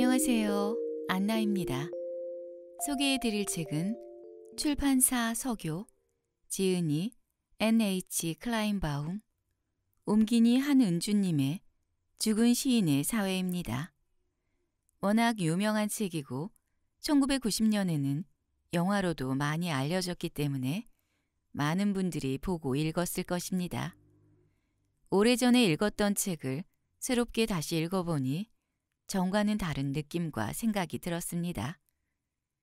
안녕하세요. 안나입니다. 소개해 드릴 책은 출판사 서교, 지은이, NH 클라인바움, 옴기니 한은주님의 죽은 시인의 사회입니다. 워낙 유명한 책이고 1990년에는 영화로도 많이 알려졌기 때문에 많은 분들이 보고 읽었을 것입니다. 오래전에 읽었던 책을 새롭게 다시 읽어보니 전과는 다른 느낌과 생각이 들었습니다.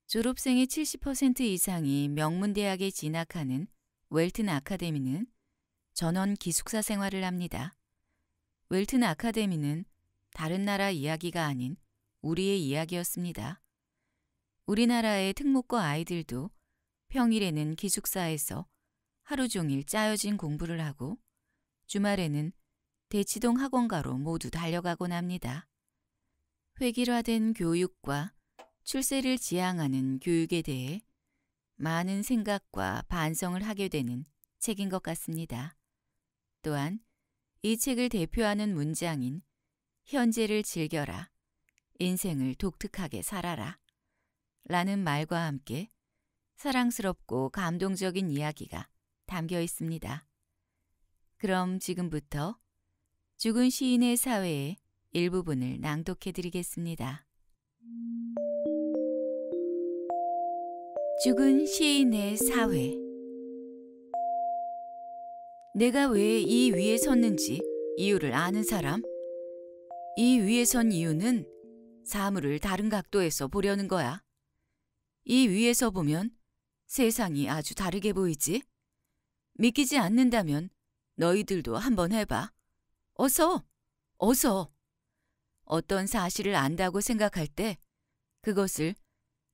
졸업생의 70% 이상이 명문대학에 진학하는 웰튼 아카데미는 전원 기숙사 생활을 합니다. 웰튼 아카데미는 다른 나라 이야기가 아닌 우리의 이야기였습니다. 우리나라의 특목고 아이들도 평일에는 기숙사에서 하루 종일 짜여진 공부를 하고 주말에는 대치동 학원가로 모두 달려가곤 합니다. 획일화된 교육과 출세를 지향하는 교육에 대해 많은 생각과 반성을 하게 되는 책인 것 같습니다. 또한 이 책을 대표하는 문장인 현재를 즐겨라, 인생을 독특하게 살아라 라는 말과 함께 사랑스럽고 감동적인 이야기가 담겨 있습니다. 그럼 지금부터 죽은 시인의 사회에 일부분을 낭독해 드리겠습니다. 죽은 시인의 사회 내가 왜 이 위에 섰는지 이유를 아는 사람? 이 위에 선 이유는 사물을 다른 각도에서 보려는 거야. 이 위에서 보면 세상이 아주 다르게 보이지? 믿기지 않는다면 너희들도 한번 해봐. 어서! 어서! 어떤 사실을 안다고 생각할 때 그것을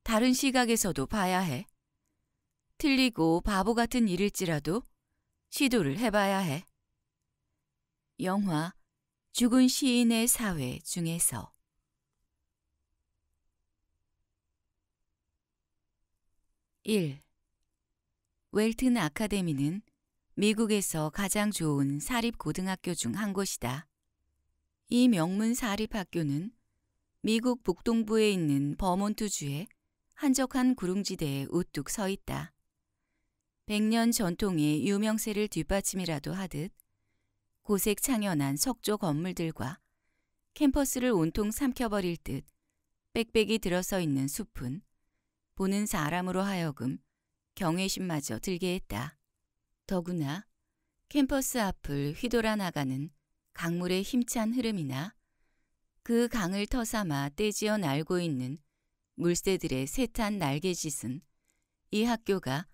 다른 시각에서도 봐야 해. 틀리고 바보 같은 일일지라도 시도를 해봐야 해. 영화 죽은 시인의 사회 중에서 1. 웰튼 아카데미는 미국에서 가장 좋은 사립고등학교 중 한 곳이다. 이 명문 사립학교는 미국 북동부에 있는 버몬트주의 한적한 구릉지대에 우뚝 서 있다. 백년 전통의 유명세를 뒷받침이라도 하듯 고색 창연한 석조 건물들과 캠퍼스를 온통 삼켜버릴 듯 빽빽이 들어서 있는 숲은 보는 사람으로 하여금 경외심마저 들게 했다. 더구나 캠퍼스 앞을 휘돌아 나가는 강물의 힘찬 흐름이나 그 강을 터삼아 떼지어 날고 있는 물새들의 세탄 날개짓은 이 학교가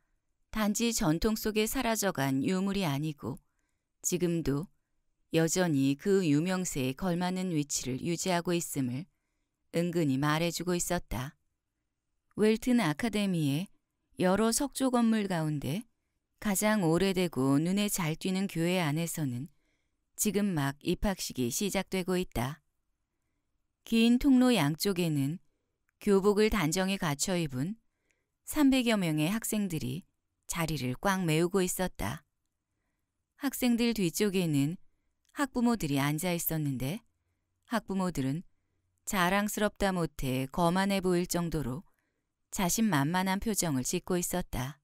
단지 전통 속에 사라져간 유물이 아니고 지금도 여전히 그 유명세에 걸맞는 위치를 유지하고 있음을 은근히 말해주고 있었다. 웰튼 아카데미의 여러 석조 건물 가운데 가장 오래되고 눈에 잘 띄는 교회 안에서는 지금 막 입학식이 시작되고 있다. 긴 통로 양쪽에는 교복을 단정히 갖춰 입은 300여 명의 학생들이 자리를 꽉 메우고 있었다. 학생들 뒤쪽에는 학부모들이 앉아 있었는데 학부모들은 자랑스럽다 못해 거만해 보일 정도로 자신만만한 표정을 짓고 있었다.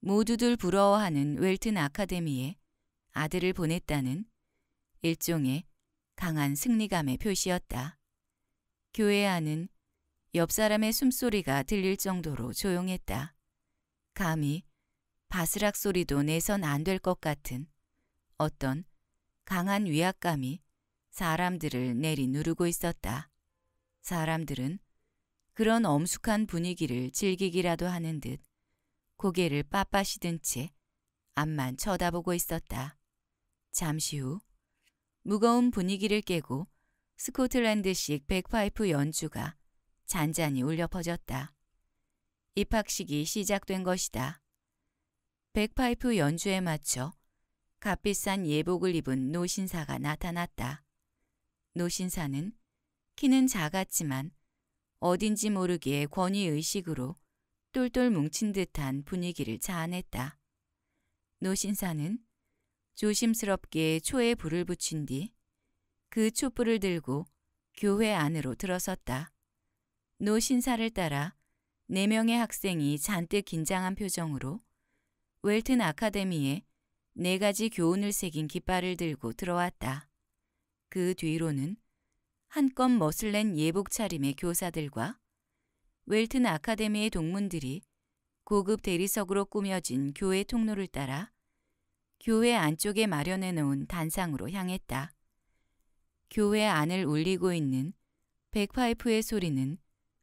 모두들 부러워하는 웰튼 아카데미에 아들을 보냈다는 일종의 강한 승리감의 표시였다. 교회 안은 옆 사람의 숨소리가 들릴 정도로 조용했다. 감히 바스락 소리도 내선 안 될 것 같은 어떤 강한 위압감이 사람들을 내리 누르고 있었다. 사람들은 그런 엄숙한 분위기를 즐기기라도 하는 듯 고개를 빳빳이 든 채 앞만 쳐다보고 있었다. 잠시 후 무거운 분위기를 깨고 스코틀랜드식 백파이프 연주가 잔잔히 울려 퍼졌다. 입학식이 시작된 것이다. 백파이프 연주에 맞춰 값비싼 예복을 입은 노신사가 나타났다. 노신사는 키는 작았지만 어딘지 모르기에 권위의식으로 똘똘 뭉친 듯한 분위기를 자아냈다. 노신사는 조심스럽게 초에 불을 붙인 뒤 그 촛불을 들고 교회 안으로 들어섰다. 노신사를 따라 네 명의 학생이 잔뜩 긴장한 표정으로 웰튼 아카데미에 네 가지 교훈을 새긴 깃발을 들고 들어왔다. 그 뒤로는 한껏 머슬낸 예복 차림의 교사들과 웰튼 아카데미의 동문들이 고급 대리석으로 꾸며진 교회 통로를 따라 교회 안쪽에 마련해 놓은 단상으로 향했다. 교회 안을 울리고 있는 백파이프의 소리는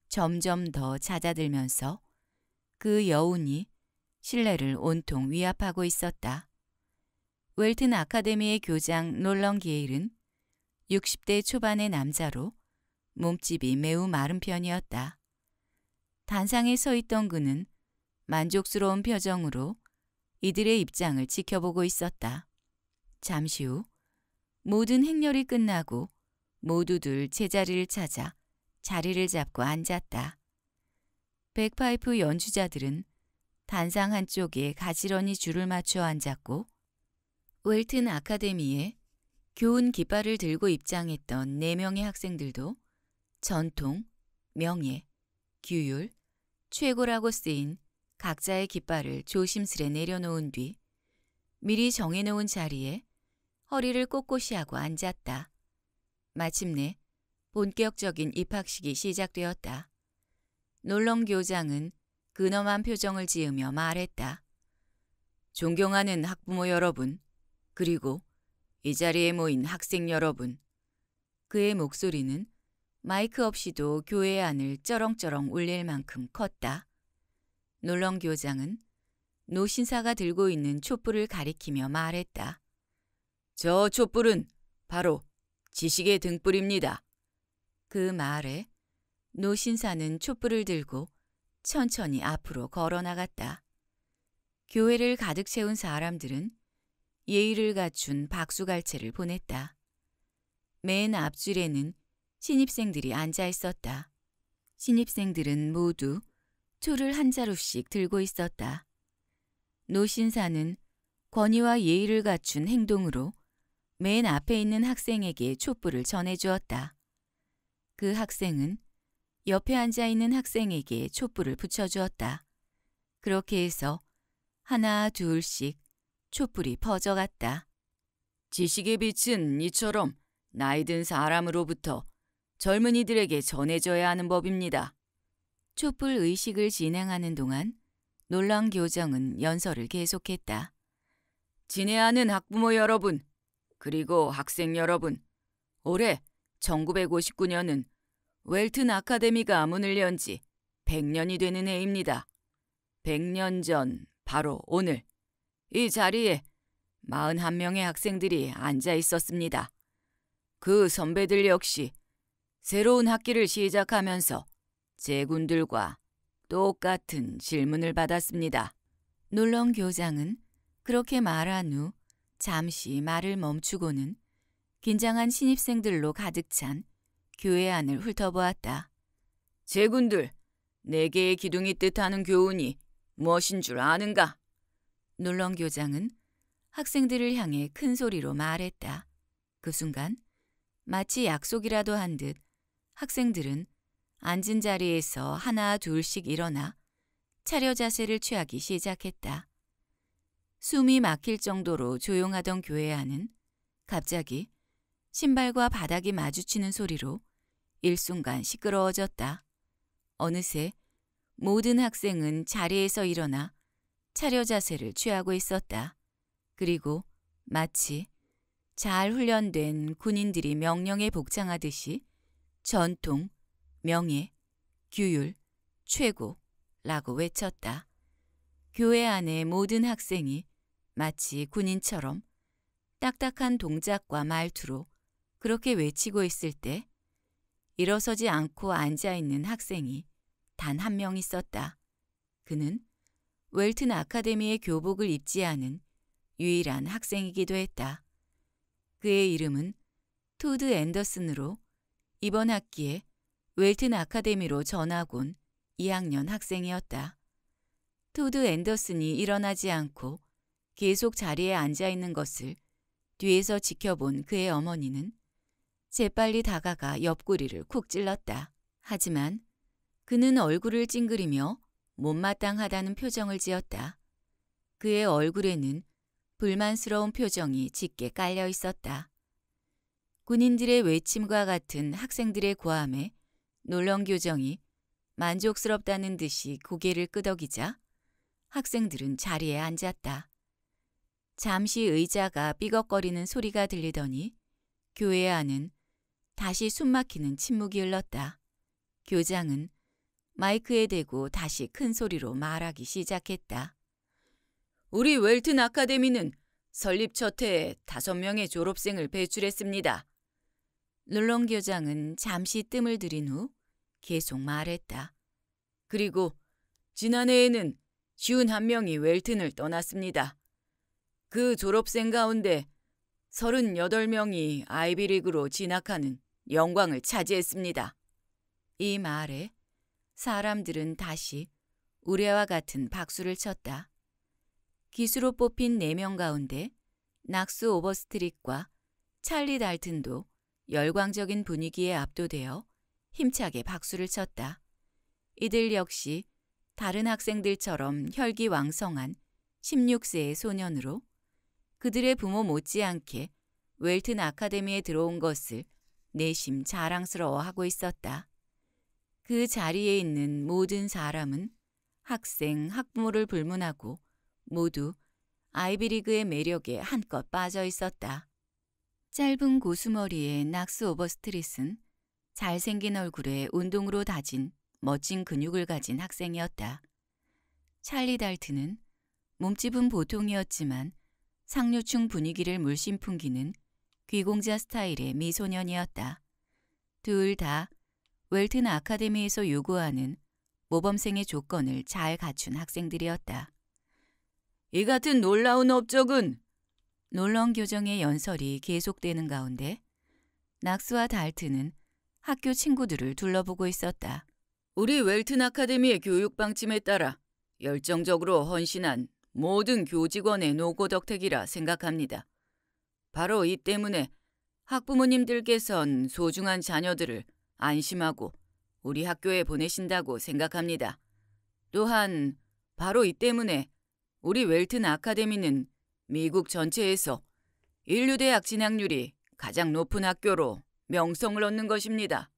점점 더 잦아들면서 그 여운이 실내를 온통 위압하고 있었다. 웰튼 아카데미의 교장 롤런 기에일은 60대 초반의 남자로 몸집이 매우 마른 편이었다. 단상에 서 있던 그는 만족스러운 표정으로 이들의 입장을 지켜보고 있었다. 잠시 후 모든 행렬이 끝나고 모두들 제자리를 찾아 자리를 잡고 앉았다. 백파이프 연주자들은 단상 한쪽에 가지런히 줄을 맞춰 앉았고 웰튼 아카데미에 교훈 깃발을 들고 입장했던 4명의 학생들도 전통, 명예, 규율, 최고라고 쓰인 각자의 깃발을 조심스레 내려놓은 뒤 미리 정해놓은 자리에 허리를 꼿꼿이 하고 앉았다. 마침내 본격적인 입학식이 시작되었다. 놀렁 교장은 근엄한 표정을 지으며 말했다. 존경하는 학부모 여러분, 그리고 이 자리에 모인 학생 여러분. 그의 목소리는 마이크 없이도 교회 안을 쩌렁쩌렁 울릴 만큼 컸다. 놀렁 교장은 노신사가 들고 있는 촛불을 가리키며 말했다. 저 촛불은 바로 지식의 등불입니다. 그 말에 노신사는 촛불을 들고 천천히 앞으로 걸어 나갔다. 교회를 가득 채운 사람들은 예의를 갖춘 박수갈채를 보냈다. 맨 앞줄에는 신입생들이 앉아 있었다. 신입생들은 모두 초를 한 자루씩 들고 있었다. 노신사는 권위와 예의를 갖춘 행동으로 맨 앞에 있는 학생에게 촛불을 전해주었다. 그 학생은 옆에 앉아있는 학생에게 촛불을 붙여주었다. 그렇게 해서 하나 둘씩 촛불이 퍼져갔다. 지식의 빛은 이처럼 나이 든 사람으로부터 젊은이들에게 전해져야 하는 법입니다. 촛불 의식을 진행하는 동안 놀란 교정은 연설을 계속했다. 진해하는 학부모 여러분, 그리고 학생 여러분, 올해 1959년은 웰튼 아카데미가 문을 연 지 100년이 되는 해입니다. 100년 전 바로 오늘 이 자리에 41명의 학생들이 앉아 있었습니다. 그 선배들 역시 새로운 학기를 시작하면서 제군들과 똑같은 질문을 받았습니다. 놀런 교장은 그렇게 말한 후 잠시 말을 멈추고는 긴장한 신입생들로 가득 찬 교회 안을 훑어보았다. 제군들, 내게 기둥이 뜻하는 교훈이 무엇인 줄 아는가? 놀런 교장은 학생들을 향해 큰 소리로 말했다. 그 순간 마치 약속이라도 한 듯 학생들은 앉은 자리에서 하나 둘씩 일어나 차려 자세를 취하기 시작했다. 숨이 막힐 정도로 조용하던 교회 안은 갑자기 신발과 바닥이 마주치는 소리로 일순간 시끄러워졌다. 어느새 모든 학생은 자리에서 일어나 차려 자세를 취하고 있었다. 그리고 마치 잘 훈련된 군인들이 명령에 복장하듯이 전통 명예, 규율, 최고라고 외쳤다. 교회 안의 모든 학생이 마치 군인처럼 딱딱한 동작과 말투로 그렇게 외치고 있을 때 일어서지 않고 앉아 있는 학생이 단 한 명 있었다. 그는 웰튼 아카데미의 교복을 입지 않은 유일한 학생이기도 했다. 그의 이름은 토드 앤더슨으로 이번 학기에 웰튼 아카데미로 전학 온 2학년 학생이었다. 토드 앤더슨이 일어나지 않고 계속 자리에 앉아 있는 것을 뒤에서 지켜본 그의 어머니는 재빨리 다가가 옆구리를 쿡 찔렀다. 하지만 그는 얼굴을 찡그리며 못마땅하다는 표정을 지었다. 그의 얼굴에는 불만스러운 표정이 짙게 깔려 있었다. 군인들의 외침과 같은 학생들의 고함에 놀렁교정이 만족스럽다는 듯이 고개를 끄덕이자 학생들은 자리에 앉았다. 잠시 의자가 삐걱거리는 소리가 들리더니 교회 안은 다시 숨막히는 침묵이 흘렀다. 교장은 마이크에 대고 다시 큰 소리로 말하기 시작했다. 우리 웰튼 아카데미는 설립 첫 해에 다섯 명의 졸업생을 배출했습니다. 룰렁 교장은 잠시 뜸을 들인 후 계속 말했다. 그리고 지난해에는 지훈 한 명이 웰튼을 떠났습니다. 그 졸업생 가운데 38명이 아이비리그로 진학하는 영광을 차지했습니다. 이 말에 사람들은 다시 우레와 같은 박수를 쳤다. 기수로 뽑힌 4명 가운데 낙스 오버스트릭과 찰리 달튼도 열광적인 분위기에 압도되어 힘차게 박수를 쳤다. 이들 역시 다른 학생들처럼 혈기왕성한 16세의 소년으로 그들의 부모 못지않게 웰튼 아카데미에 들어온 것을 내심 자랑스러워하고 있었다. 그 자리에 있는 모든 사람은 학생, 학부모를 불문하고 모두 아이비리그의 매력에 한껏 빠져 있었다. 짧은 고수머리의 낙스 오버스트릿은 잘생긴 얼굴에 운동으로 다진 멋진 근육을 가진 학생이었다. 찰리 달트는 몸집은 보통이었지만 상류층 분위기를 물씬 풍기는 귀공자 스타일의 미소년이었다. 둘 다 웰튼 아카데미에서 요구하는 모범생의 조건을 잘 갖춘 학생들이었다. 이 같은 놀라운 업적은 놀렁 교정의 연설이 계속되는 가운데 낙스와 달트는 학교 친구들을 둘러보고 있었다. 우리 웰튼 아카데미의 교육 방침에 따라 열정적으로 헌신한 모든 교직원의 노고덕택이라 생각합니다. 바로 이 때문에 학부모님들께선 소중한 자녀들을 안심하고 우리 학교에 보내신다고 생각합니다. 또한 바로 이 때문에 우리 웰튼 아카데미는 미국 전체에서 인류대학 진학률이 가장 높은 학교로 명성을 얻는 것입니다.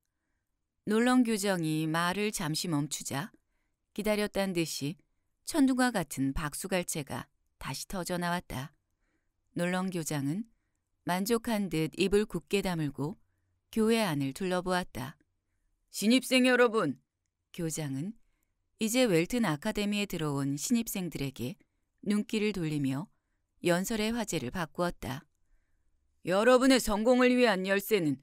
놀렁 교정이 말을 잠시 멈추자 기다렸단 듯이 천둥과 같은 박수갈채가 다시 터져 나왔다. 놀렁 교장은 만족한 듯 입을 굳게 다물고 교회 안을 둘러보았다. 신입생 여러분! 교장은 이제 웰튼 아카데미에 들어온 신입생들에게 눈길을 돌리며 연설의 화제를 바꾸었다. 여러분의 성공을 위한 열쇠는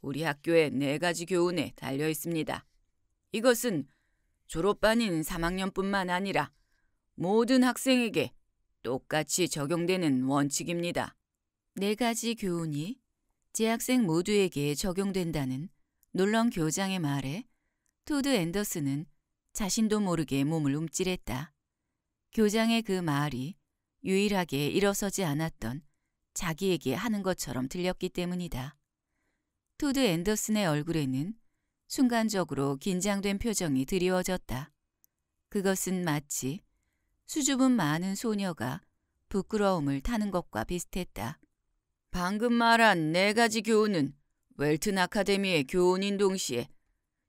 우리 학교의 네 가지 교훈에 달려 있습니다. 이것은 졸업반인 3학년뿐만 아니라 모든 학생에게 똑같이 적용되는 원칙입니다. 네 가지 교훈이 재학생 모두에게 적용된다는 놀런 교장의 말에 토드 앤더슨은 자신도 모르게 몸을 움찔했다. 교장의 그 말이 유일하게 일어서지 않았던 자기에게 하는 것처럼 들렸기 때문이다. 토드 앤더슨의 얼굴에는 순간적으로 긴장된 표정이 드리워졌다. 그것은 마치 수줍은 많은 소녀가 부끄러움을 타는 것과 비슷했다. 방금 말한 네 가지 교훈은 웰튼 아카데미의 교훈인 동시에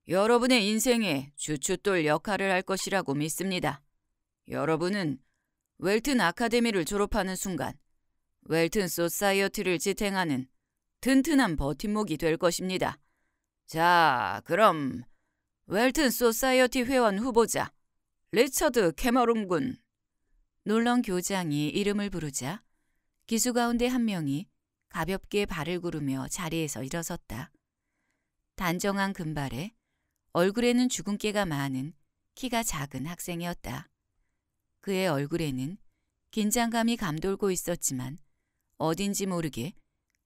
여러분의 인생에 주춧돌 역할을 할 것이라고 믿습니다. 여러분은 웰튼 아카데미를 졸업하는 순간 웰튼 소사이어티를 지탱하는 튼튼한 버팀목이 될 것입니다. 자, 그럼 웰튼 소사이어티 회원 후보자 리처드 캐머론 군. 놀런 교장이 이름을 부르자 기수 가운데 한 명이 가볍게 발을 구르며 자리에서 일어섰다. 단정한 금발에 얼굴에는 주근깨가 많은 키가 작은 학생이었다. 그의 얼굴에는 긴장감이 감돌고 있었지만 어딘지 모르게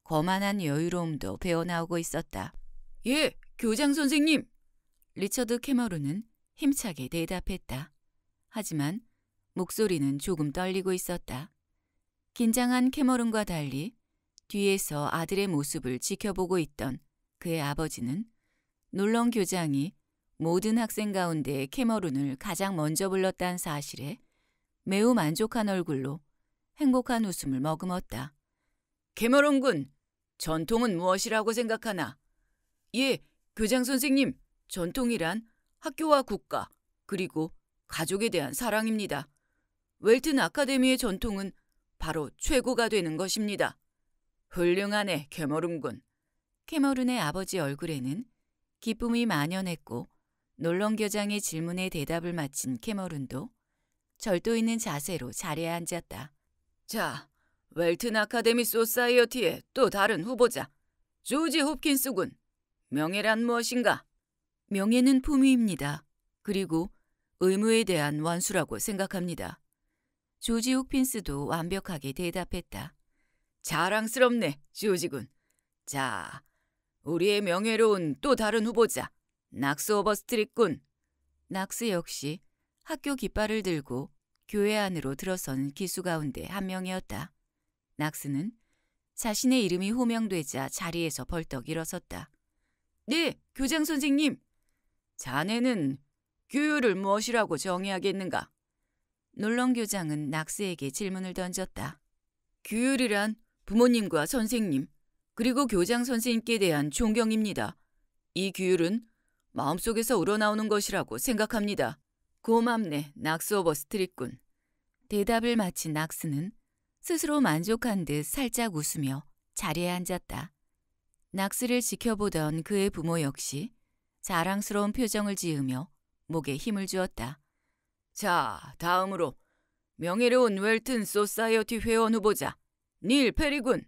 거만한 여유로움도 배어나오고 있었다. 예, 교장 선생님! 리처드 캐머런은 힘차게 대답했다. 하지만 목소리는 조금 떨리고 있었다. 긴장한 캐머룬과 달리 뒤에서 아들의 모습을 지켜보고 있던 그의 아버지는 놀런 교장이 모든 학생 가운데 캐머룬을 가장 먼저 불렀다는 사실에 매우 만족한 얼굴로 행복한 웃음을 머금었다. 캐머런군, 전통은 무엇이라고 생각하나? 예, 교장 선생님, 전통이란 학교와 국가, 그리고 가족에 대한 사랑입니다. 웰튼 아카데미의 전통은 바로 최고가 되는 것입니다. 훌륭하네, 캐머런군. 캐머룬의 아버지 얼굴에는 기쁨이 만연했고 놀런 교장의 질문에 대답을 마친 캐머룬도 절도 있는 자세로 자리에 앉았다. 자, 웰튼 아카데미 소사이어티의 또 다른 후보자 조지 홉킨스군. 명예란 무엇인가? 명예는 품위입니다. 그리고 의무에 대한 완수라고 생각합니다. 조지 홉킨스도 완벽하게 대답했다. 자랑스럽네, 조지군. 자, 우리의 명예로운 또 다른 후보자, 낙스 오버스트릿군. 낙스 역시 학교 깃발을 들고 교회 안으로 들어선 기수 가운데 한 명이었다. 낙스는 자신의 이름이 호명되자 자리에서 벌떡 일어섰다. 네, 교장 선생님. 자네는 규율을 무엇이라고 정의하겠는가? 놀렁 교장은 낙스에게 질문을 던졌다. 규율이란 부모님과 선생님, 그리고 교장 선생님께 대한 존경입니다. 이 규율은 마음속에서 우러나오는 것이라고 생각합니다. 고맙네, 낙스 오버 스트릿군. 대답을 마친 낙스는 스스로 만족한 듯 살짝 웃으며 자리에 앉았다. 낙스를 지켜보던 그의 부모 역시 자랑스러운 표정을 지으며 목에 힘을 주었다. 자, 다음으로 명예로운 웰튼 소사이어티 회원 후보자 닐 페리군.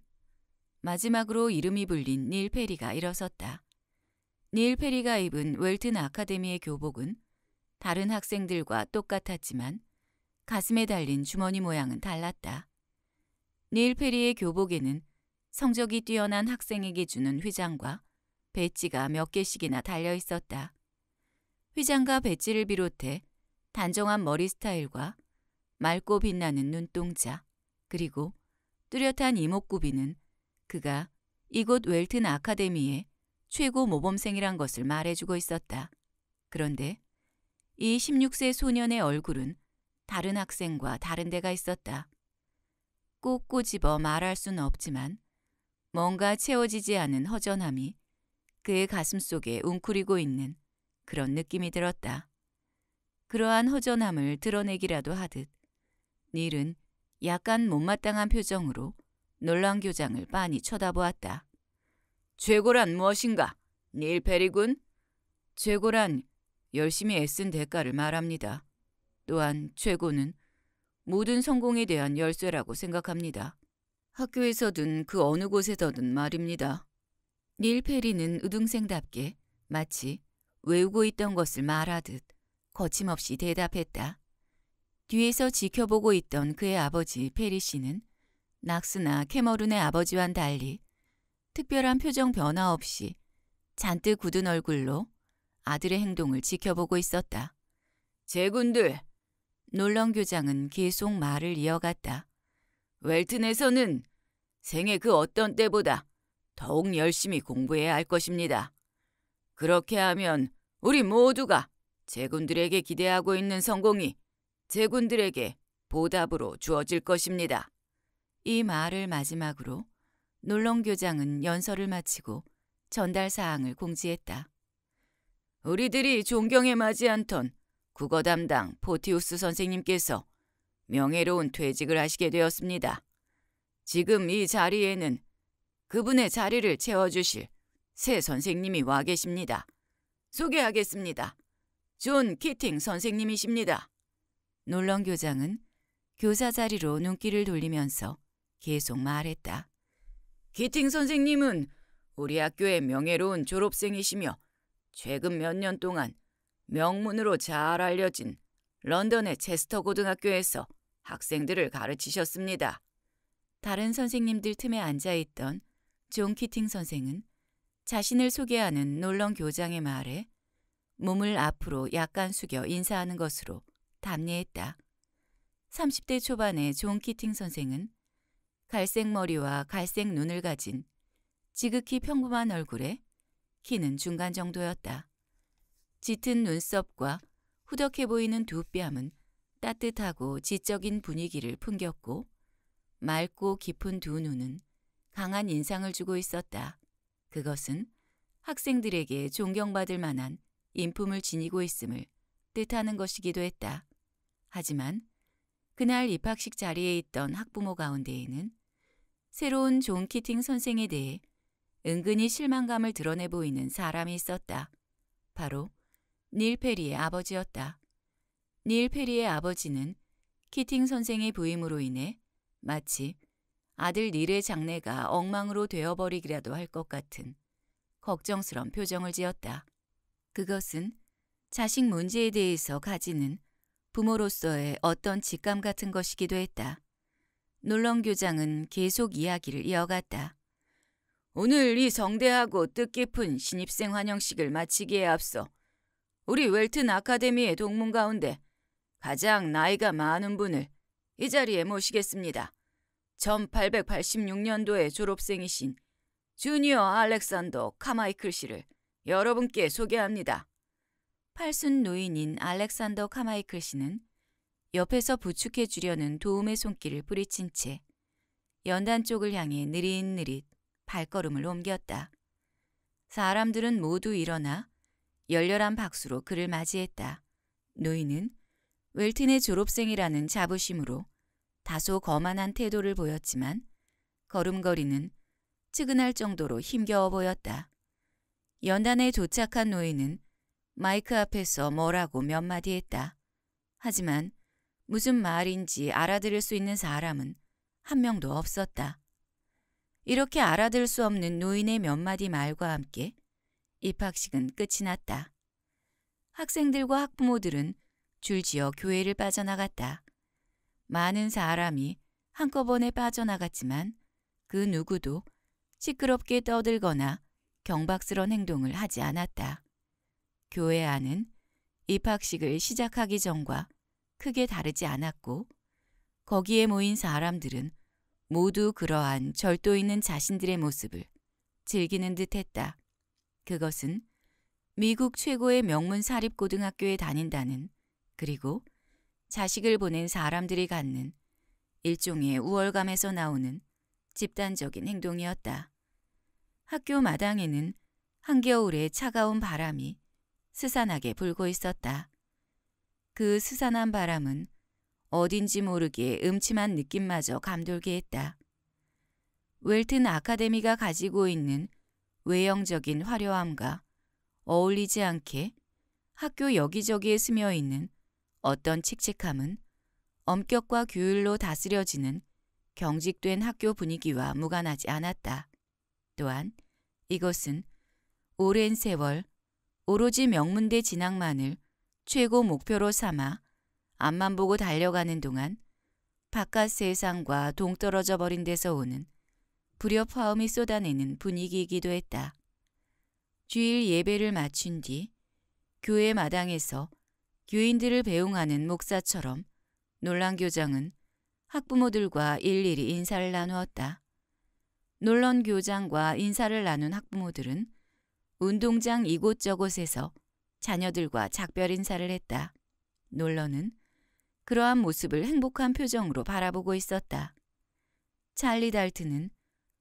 마지막으로 이름이 불린 닐 페리가 일어섰다. 닐 페리가 입은 웰튼 아카데미의 교복은 다른 학생들과 똑같았지만 가슴에 달린 주머니 모양은 달랐다. 닐 페리의 교복에는 성적이 뛰어난 학생에게 주는 휘장과 배지가 몇 개씩이나 달려 있었다. 휘장과 배지를 비롯해 단정한 머리 스타일과 맑고 빛나는 눈동자 그리고 뚜렷한 이목구비는 그가 이곳 웰튼 아카데미의 최고 모범생이란 것을 말해주고 있었다. 그런데 이 16세 소년의 얼굴은 다른 학생과 다른 데가 있었다. 꼭 꼬집어 말할 순 없지만 뭔가 채워지지 않은 허전함이 그의 가슴 속에 웅크리고 있는 그런 느낌이 들었다. 그러한 허전함을 드러내기라도 하듯 닐은 약간 못마땅한 표정으로 놀란 교장을 빤히 쳐다보았다. 죄고란 무엇인가? 닐 페리군? 죄고란 열심히 애쓴 대가를 말합니다. 또한 최고는 모든 성공에 대한 열쇠라고 생각합니다. 학교에서든 그 어느 곳에서든 말입니다. 닐 페리는 우등생답게 마치 외우고 있던 것을 말하듯 거침없이 대답했다. 뒤에서 지켜보고 있던 그의 아버지 페리 씨는 낙스나 캐머룬의 아버지와는 달리 특별한 표정 변화 없이 잔뜩 굳은 얼굴로 아들의 행동을 지켜보고 있었다. 제군들, 놀런 교장은 계속 말을 이어갔다. 웰튼에서는 생애 그 어떤 때보다 더욱 열심히 공부해야 할 것입니다. 그렇게 하면 우리 모두가 제군들에게 기대하고 있는 성공이 제군들에게 보답으로 주어질 것입니다. 이 말을 마지막으로 놀렁 교장은 연설을 마치고 전달 사항을 공지했다. 우리들이 존경에 마지 않던 국어 담당 포티우스 선생님께서 명예로운 퇴직을 하시게 되었습니다. 지금 이 자리에는 그분의 자리를 채워주실 새 선생님이 와 계십니다. 소개하겠습니다. 존 키팅 선생님이십니다. 놀런 교장은 교사 자리로 눈길을 돌리면서 계속 말했다. 키팅 선생님은 우리 학교의 명예로운 졸업생이시며 최근 몇 년 동안 명문으로 잘 알려진 런던의 체스터 고등학교에서 학생들을 가르치셨습니다. 다른 선생님들 틈에 앉아있던 존 키팅 선생은 자신을 소개하는 놀런 교장의 말에 몸을 앞으로 약간 숙여 인사하는 것으로 답례했다. 30대 초반의 존 키팅 선생은 갈색 머리와 갈색 눈을 가진 지극히 평범한 얼굴에 키는 중간 정도였다. 짙은 눈썹과 후덕해 보이는 두 뺨은 따뜻하고 지적인 분위기를 풍겼고 맑고 깊은 두 눈은 강한 인상을 주고 있었다. 그것은 학생들에게 존경받을 만한 인품을 지니고 있음을 뜻하는 것이기도 했다. 하지만 그날 입학식 자리에 있던 학부모 가운데에는 새로운 존 키팅 선생에 대해 은근히 실망감을 드러내 보이는 사람이 있었다. 바로 닐 페리의 아버지였다. 닐 페리의 아버지는 키팅 선생의 부임으로 인해 마치 아들 닐의 장래가 엉망으로 되어버리기라도 할 것 같은 걱정스런 표정을 지었다. 그것은 자식 문제에 대해서 가지는 부모로서의 어떤 직감 같은 것이기도 했다. 놀런 교장은 계속 이야기를 이어갔다. 오늘 이 성대하고 뜻깊은 신입생 환영식을 마치기에 앞서 우리 웰튼 아카데미의 동문 가운데 가장 나이가 많은 분을 이 자리에 모시겠습니다. 1886년도에 졸업생이신 주니어 알렉산더 카마이클 씨를 여러분께 소개합니다. 팔순 노인인 알렉산더 카마이클 씨는 옆에서 부축해 주려는 도움의 손길을 뿌리친 채 연단 쪽을 향해 느릿느릿 발걸음을 옮겼다. 사람들은 모두 일어나 열렬한 박수로 그를 맞이했다. 노인은 웰튼의 졸업생이라는 자부심으로 다소 거만한 태도를 보였지만 걸음걸이는 측은할 정도로 힘겨워 보였다. 연단에 도착한 노인은 마이크 앞에서 뭐라고 몇 마디 했다. 하지만 무슨 말인지 알아들을 수 있는 사람은 한 명도 없었다. 이렇게 알아들 수 없는 노인의 몇 마디 말과 함께 입학식은 끝이 났다. 학생들과 학부모들은 줄지어 교회를 빠져나갔다. 많은 사람이 한꺼번에 빠져나갔지만 그 누구도 시끄럽게 떠들거나 경박스런 행동을 하지 않았다. 교회 안은 입학식을 시작하기 전과 크게 다르지 않았고 거기에 모인 사람들은 모두 그러한 절도 있는 자신들의 모습을 즐기는 듯했다. 그것은 미국 최고의 명문 사립고등학교에 다닌다는 그리고 자식을 보낸 사람들이 갖는 일종의 우월감에서 나오는 집단적인 행동이었다. 학교 마당에는 한겨울에 차가운 바람이 스산하게 불고 있었다. 그 스산한 바람은 어딘지 모르게 음침한 느낌마저 감돌게 했다. 웰튼 아카데미가 가지고 있는 외형적인 화려함과 어울리지 않게 학교 여기저기에 스며 있는 어떤 칙칙함은 엄격과 규율로 다스려지는 경직된 학교 분위기와 무관하지 않았다. 또한 이것은 오랜 세월 오로지 명문대 진학만을 최고 목표로 삼아 앞만 보고 달려가는 동안 바깥 세상과 동떨어져 버린 데서 오는 불협화음이 쏟아내는 분위기이기도 했다. 주일 예배를 마친 뒤 교회 마당에서 교인들을 배웅하는 목사처럼 놀란 교장은 학부모들과 일일이 인사를 나누었다. 놀런 교장과 인사를 나눈 학부모들은 운동장 이곳저곳에서 자녀들과 작별 인사를 했다. 놀런은 그러한 모습을 행복한 표정으로 바라보고 있었다. 찰리 달트는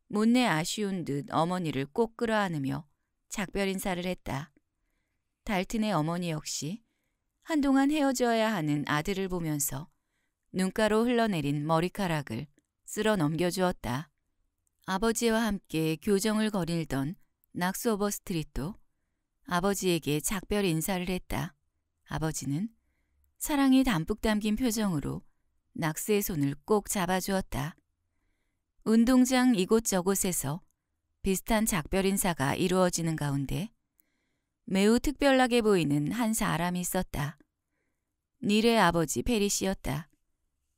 못내 아쉬운 듯 어머니를 꼭 끌어안으며 작별 인사를 했다. 달튼의 어머니 역시 한동안 헤어져야 하는 아들을 보면서 눈가로 흘러내린 머리카락을 쓸어 넘겨주었다. 아버지와 함께 교정을 거닐던 낙스 오버스트릿도 아버지에게 작별 인사를 했다. 아버지는 사랑이 담뿍 담긴 표정으로 낙스의 손을 꼭 잡아주었다. 운동장 이곳저곳에서 비슷한 작별 인사가 이루어지는 가운데 매우 특별하게 보이는 한 사람이 있었다. 닐의 아버지 페리 시였다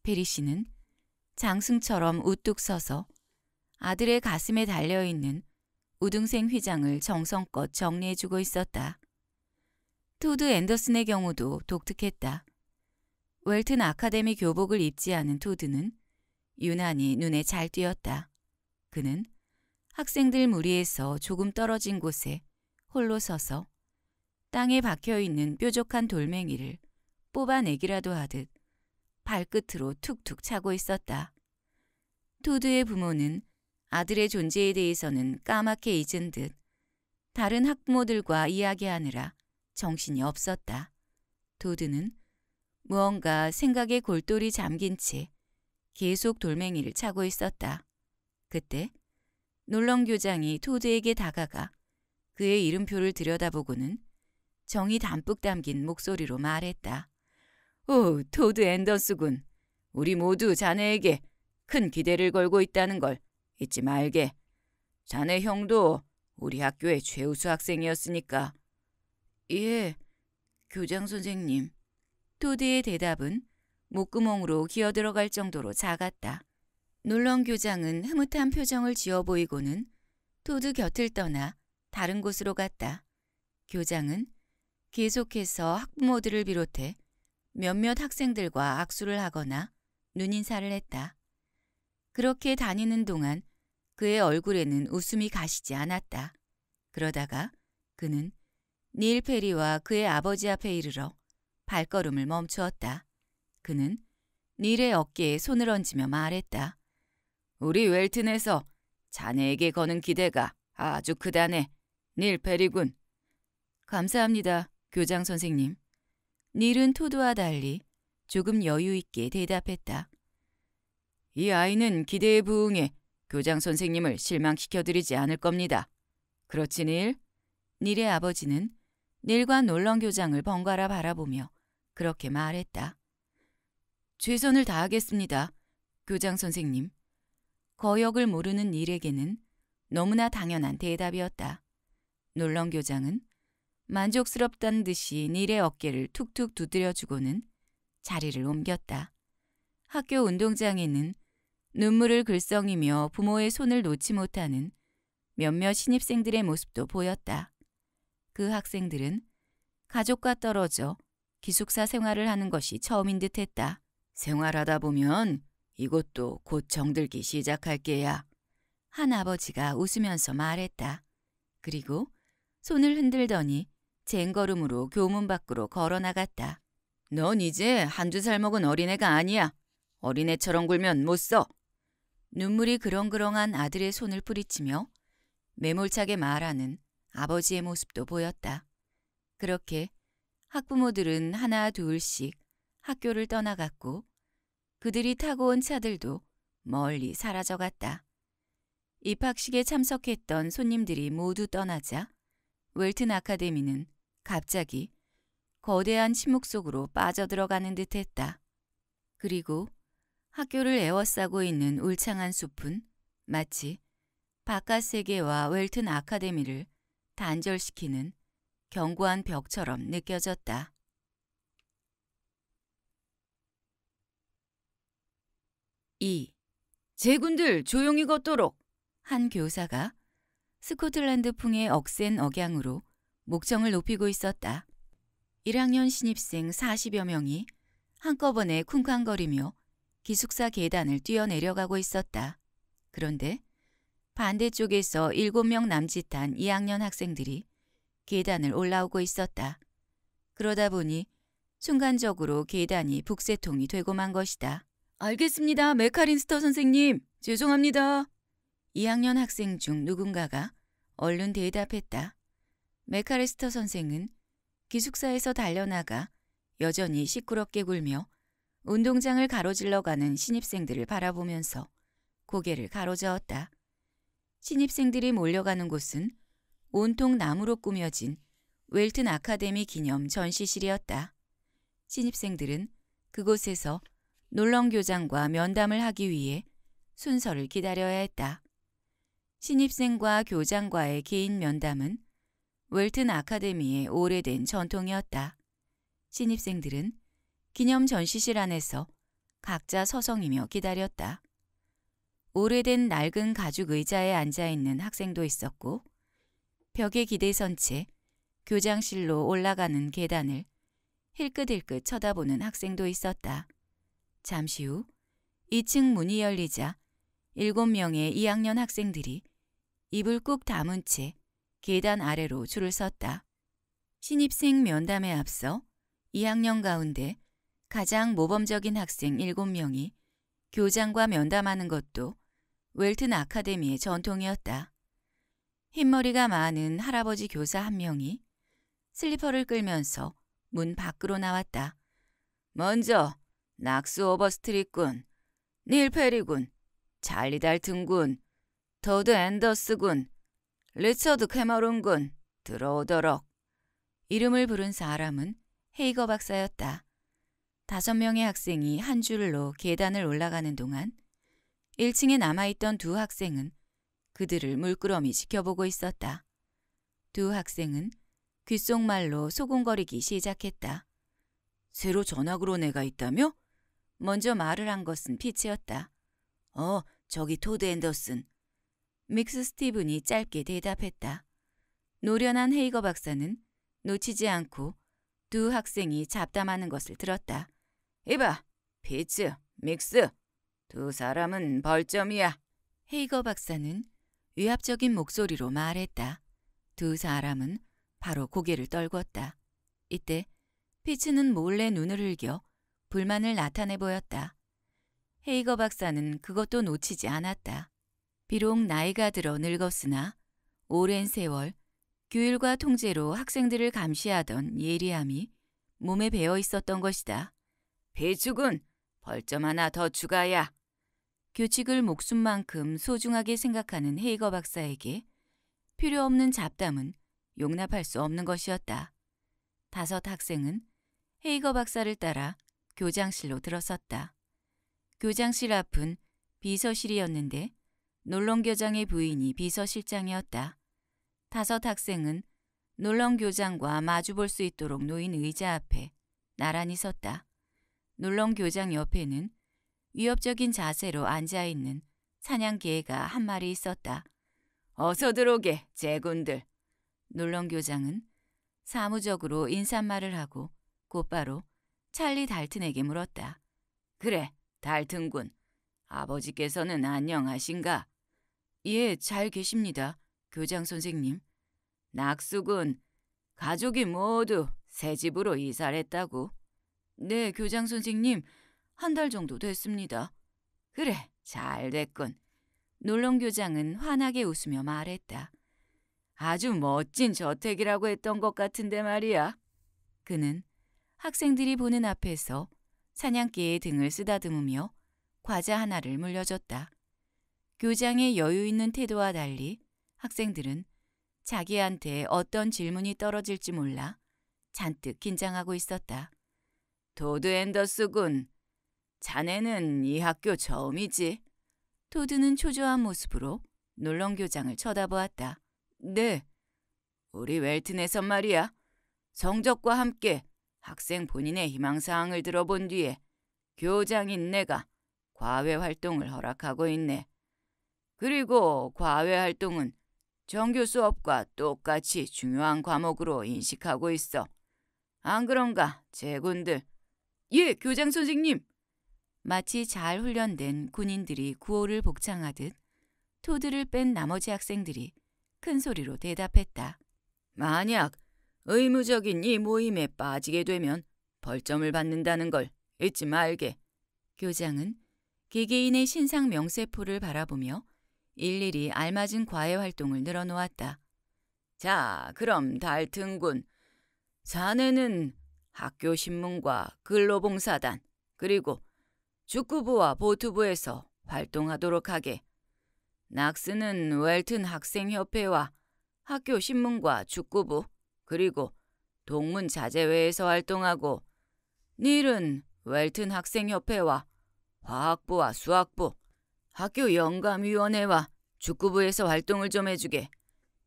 페리 시는 장승처럼 우뚝 서서 아들의 가슴에 달려있는 우등생 휘장을 정성껏 정리해주고 있었다. 토드 앤더슨의 경우도 독특했다. 웰튼 아카데미 교복을 입지 않은 토드는 유난히 눈에 잘 띄었다. 그는 학생들 무리에서 조금 떨어진 곳에 홀로 서서 땅에 박혀있는 뾰족한 돌멩이를 뽑아내기라도 하듯 발끝으로 툭툭 차고 있었다. 토드의 부모는 아들의 존재에 대해서는 까맣게 잊은 듯 다른 학부모들과 이야기하느라 정신이 없었다. 도드는 무언가 생각에 골똘히 잠긴 채 계속 돌멩이를 차고 있었다. 그때 놀렁 교장이 토드에게 다가가 그의 이름표를 들여다보고는 정이 담뿍 담긴 목소리로 말했다. 오, 토드 앤더스군. 우리 모두 자네에게 큰 기대를 걸고 있다는 걸 잊지 말게. 자네 형도 우리 학교의 최우수 학생이었으니까. 예, 교장 선생님. 토드의 대답은 목구멍으로 기어 들어갈 정도로 작았다. 놀런 교장은 흐뭇한 표정을 지어 보이고는 토드 곁을 떠나 다른 곳으로 갔다. 교장은 계속해서 학부모들을 비롯해 몇몇 학생들과 악수를 하거나 눈인사를 했다. 그렇게 다니는 동안 그의 얼굴에는 웃음이 가시지 않았다. 그러다가 그는 닐 페리와 그의 아버지 앞에 이르러 발걸음을 멈추었다. 그는 닐의 어깨에 손을 얹으며 말했다. 우리 웰튼에서 자네에게 거는 기대가 아주 크다네. 닐페리군 감사합니다, 교장 선생님. 닐은 토도와 달리 조금 여유 있게 대답했다. 이 아이는 기대에 부응해 교장 선생님을 실망시켜드리지 않을 겁니다. 그렇지, 닐? 닐의 아버지는 닐과 놀런 교장을 번갈아 바라보며 그렇게 말했다. 최선을 다하겠습니다. 교장 선생님. 거역을 모르는 일에게는 너무나 당연한 대답이었다. 놀런 교장은 만족스럽단 듯이 닐의 어깨를 툭툭 두드려주고는 자리를 옮겼다. 학교 운동장에는 눈물을 글썽이며 부모의 손을 놓지 못하는 몇몇 신입생들의 모습도 보였다. 그 학생들은 가족과 떨어져 기숙사 생활을 하는 것이 처음인 듯 했다. 생활하다 보면 이것도 곧 정들기 시작할 게야. 한아버지가 웃으면서 말했다. 그리고 손을 흔들더니 쟁걸음으로 교문 밖으로 걸어 나갔다. 넌 이제 한두 살 먹은 어린애가 아니야. 어린애처럼 굴면 못 써. 눈물이 그렁그렁한 아들의 손을 뿌리치며 매몰차게 말하는 아버지의 모습도 보였다. 그렇게 학부모들은 하나 둘씩 학교를 떠나갔고 그들이 타고 온 차들도 멀리 사라져갔다. 입학식에 참석했던 손님들이 모두 떠나자 웰튼 아카데미는 갑자기 거대한 침묵 속으로 빠져들어가는 듯했다. 그리고 학교를 에워싸고 있는 울창한 숲은 마치 바깥 세계와 웰튼 아카데미를 단절시키는 견고한 벽처럼 느껴졌다. 2. 제군들 조용히 걷도록 한 교사가 스코틀랜드풍의 억센 억양으로 목청을 높이고 있었다. 1학년 신입생 40여 명이 한꺼번에 쿵쾅거리며 기숙사 계단을 뛰어내려가고 있었다. 그런데 반대쪽에서 7명 남짓한 2학년 학생들이 계단을 올라오고 있었다. 그러다 보니 순간적으로 계단이 북새통이 되고 만 것이다. 알겠습니다. 메카린스터 선생님. 죄송합니다. 2학년 학생 중 누군가가 얼른 대답했다. 메카린스터 선생은 기숙사에서 달려나가 여전히 시끄럽게 굴며 운동장을 가로질러 가는 신입생들을 바라보면서 고개를 가로저었다. 신입생들이 몰려가는 곳은 온통 나무로 꾸며진 웰튼 아카데미 기념 전시실이었다. 신입생들은 그곳에서 놀렁 교장과 면담을 하기 위해 순서를 기다려야 했다. 신입생과 교장과의 개인 면담은 웰튼 아카데미의 오래된 전통이었다. 신입생들은 기념 전시실 안에서 각자 서성이며 기다렸다. 오래된 낡은 가죽 의자에 앉아있는 학생도 있었고 벽에 기대선 채 교장실로 올라가는 계단을 힐끗힐끗 쳐다보는 학생도 있었다. 잠시 후 2층 문이 열리자 7명의 2학년 학생들이 입을 꾹 다문 채 계단 아래로 줄을 섰다. 신입생 면담에 앞서 2학년 가운데 가장 모범적인 학생 7명이 교장과 면담하는 것도 웰튼 아카데미의 전통이었다. 흰머리가 많은 할아버지 교사 한 명이 슬리퍼를 끌면서 문 밖으로 나왔다. 먼저 낙스 오버스트릿군, 닐 페리군, 잘리 달튼군, 더드 앤더스군, 리처드 캐머론군 들어오도록. 이름을 부른 사람은 헤이거 박사였다. 다섯 명의 학생이 한 줄로 계단을 올라가는 동안 1층에 남아있던 두 학생은 그들을 물끄러미 지켜보고 있었다. 두 학생은 귓속말로 소곤거리기 시작했다. 새로 전학으로 내가 있다며? 먼저 말을 한 것은 피치였다. 어, 저기 토드 앤더슨. 믹스 스티븐이 짧게 대답했다. 노련한 헤이거 박사는 놓치지 않고 두 학생이 잡담하는 것을 들었다. 이봐, 피츠, 믹스. 두 사람은 벌점이야. 헤이거 박사는 위압적인 목소리로 말했다. 두 사람은 바로 고개를 떨궜다. 이때 피츠는 몰래 눈을 흘겨 불만을 나타내 보였다. 헤이거 박사는 그것도 놓치지 않았다. 비록 나이가 들어 늙었으나 오랜 세월 규율과 통제로 학생들을 감시하던 예리함이 몸에 배어 있었던 것이다. 배죽은 벌점 하나 더 추가야. 규칙을 목숨만큼 소중하게 생각하는 헤이거 박사에게 필요 없는 잡담은 용납할 수 없는 것이었다. 다섯 학생은 헤이거 박사를 따라 교장실로 들어섰다. 교장실 앞은 비서실이었는데 놀렁 교장의 부인이 비서실장이었다. 다섯 학생은 놀렁 교장과 마주 볼 수 있도록 놓인 의자 앞에 나란히 섰다. 놀렁 교장 옆에는 위협적인 자세로 앉아있는 사냥개가 한 마리 있었다. 어서 들어오게, 제군들. 놀렁 교장은 사무적으로 인사말을 하고 곧바로 찰리 달튼에게 물었다. 그래, 달튼군. 아버지께서는 안녕하신가? 예, 잘 계십니다. 교장 선생님. 낙숙은 가족이 모두 새 집으로 이사를 했다고. 네, 교장 선생님. 한 달 정도 됐습니다. 그래, 잘 됐군. 놀렁 교장은 환하게 웃으며 말했다. 아주 멋진 저택이라고 했던 것 같은데 말이야. 그는 학생들이 보는 앞에서 사냥개의 등을 쓰다듬으며 과자 하나를 물려줬다. 교장의 여유 있는 태도와 달리 학생들은 자기한테 어떤 질문이 떨어질지 몰라 잔뜩 긴장하고 있었다. 도드 앤더스군, 자네는 이 학교 처음이지? 도드는 초조한 모습으로 놀렁 교장을 쳐다보았다. 네. 우리 웰튼에선 말이야. 성적과 함께 학생 본인의 희망사항을 들어본 뒤에 교장인 내가 과외 활동을 허락하고 있네. 그리고 과외 활동은 정규 수업과 똑같이 중요한 과목으로 인식하고 있어. 안 그런가, 제군들? 예, 교장 선생님. 마치 잘 훈련된 군인들이 구호를 복창하듯 토드를 뺀 나머지 학생들이 큰 소리로 대답했다. 만약 의무적인 이 모임에 빠지게 되면 벌점을 받는다는 걸 잊지 말게. 교장은 기계인의 신상 명세포를 바라보며 일일이 알맞은 과외 활동을 늘어놓았다. 자, 그럼 달튼군. 자네는 학교 신문과 근로봉사단 그리고 축구부와 보트부에서 활동하도록 하게. 낙스는 웰튼 학생협회와 학교 신문과 축구부 그리고 동문 자제회에서 활동하고 닐은 웰튼 학생협회와 화학부와 수학부, 학교 영감위원회와 축구부에서 활동을 좀 해주게.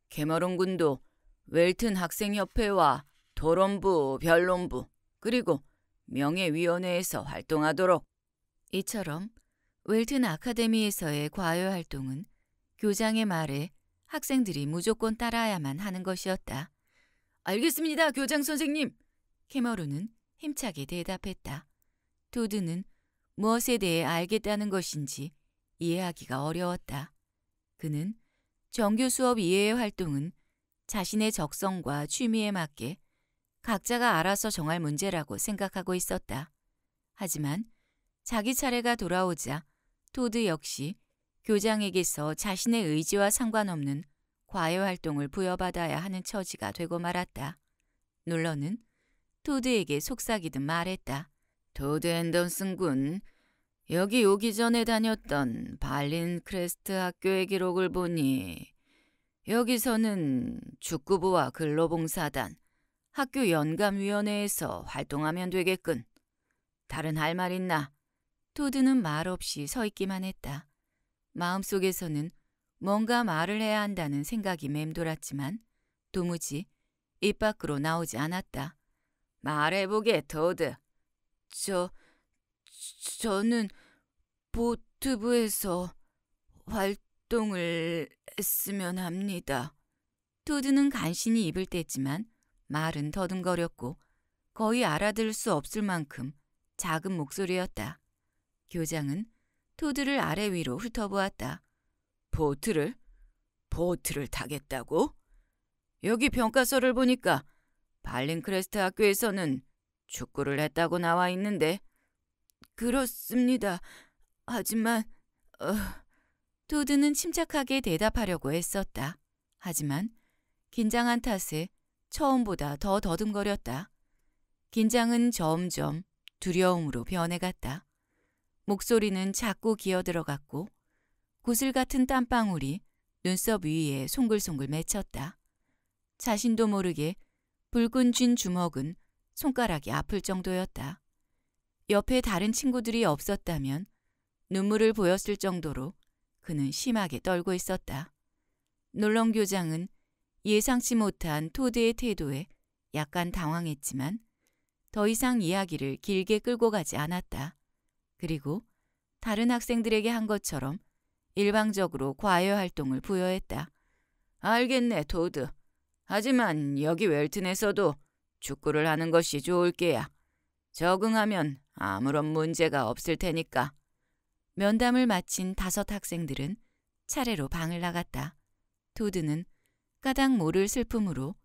캐머론 군도 웰튼 학생협회와 토론부, 변론부, 그리고 명예위원회에서 활동하도록. 이처럼 웰튼 아카데미에서의 과외 활동은 교장의 말에 학생들이 무조건 따라야만 하는 것이었다. 알겠습니다, 교장 선생님. 캐머로는 힘차게 대답했다. 도드는 무엇에 대해 알겠다는 것인지 이해하기가 어려웠다. 그는 정규 수업 이외의 활동은 자신의 적성과 취미에 맞게 각자가 알아서 정할 문제라고 생각하고 있었다. 하지만 자기 차례가 돌아오자 토드 역시 교장에게서 자신의 의지와 상관없는 과외 활동을 부여받아야 하는 처지가 되고 말았다. 눌러는 토드에게 속삭이듯 말했다. 토드 앤던슨군, 여기 오기 전에 다녔던 발린 크레스트 학교의 기록을 보니 여기서는 축구부와 근로봉사단, 학교 연감위원회에서 활동하면 되겠군. 다른 할 말 있나? 토드는 말없이 서 있기만 했다. 마음속에서는 뭔가 말을 해야 한다는 생각이 맴돌았지만 도무지 입 밖으로 나오지 않았다. 말해보게, 토드. 저, 저는 보트부에서 활동을 했으면 합니다. 토드는 간신히 입을 뗐지만 말은 더듬거렸고 거의 알아들을 수 없을 만큼 작은 목소리였다. 교장은 토드를 아래 위로 훑어보았다. 보트를? 보트를 타겠다고? 여기 평가서를 보니까 발링크레스트 학교에서는 축구를 했다고 나와 있는데 그렇습니다. 하지만 어... 도드는 침착하게 대답하려고 했었다. 하지만 긴장한 탓에 처음보다 더 더듬거렸다. 긴장은 점점 두려움으로 변해갔다. 목소리는 자꾸 기어들어갔고 구슬 같은 땀방울이 눈썹 위에 송글송글 맺혔다. 자신도 모르게 붉은 쥔 주먹은 손가락이 아플 정도였다. 옆에 다른 친구들이 없었다면 눈물을 보였을 정도로 그는 심하게 떨고 있었다. 놀렁 교장은 예상치 못한 토드의 태도에 약간 당황했지만 더 이상 이야기를 길게 끌고 가지 않았다. 그리고 다른 학생들에게 한 것처럼 일방적으로 과외 활동을 부여했다. 알겠네, 도드. 하지만 여기 웰튼에서도 축구를 하는 것이 좋을 게야. 적응하면 아무런 문제가 없을 테니까. 면담을 마친 다섯 학생들은 차례로 방을 나갔다. 도드는 까닭 모를 슬픔으로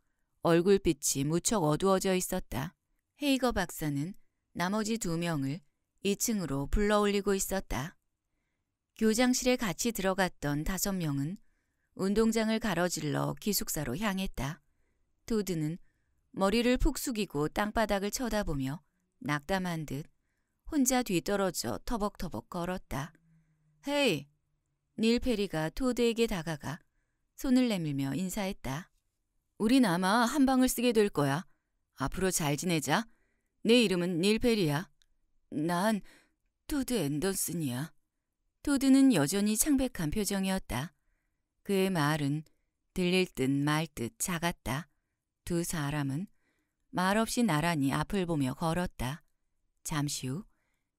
얼굴빛이 무척 어두워져 있었다. 헤이거 박사는 나머지 두 명을 2층으로 불러올리고 있었다. 교장실에 같이 들어갔던 다섯 명은 운동장을 가로질러 기숙사로 향했다. 도드는 머리를 푹 숙이고 땅바닥을 쳐다보며 낙담한 듯 혼자 뒤떨어져 터벅터벅 걸었다. 헤이! 닐 페리가 토드에게 다가가 손을 내밀며 인사했다. 우린 아마 한 방을 쓰게 될 거야. 앞으로 잘 지내자. 내 이름은 닐 페리야. 난 토드 앤더슨이야. 토드는 여전히 창백한 표정이었다. 그의 말은 들릴 듯 말 듯 작았다. 두 사람은 말없이 나란히 앞을 보며 걸었다. 잠시 후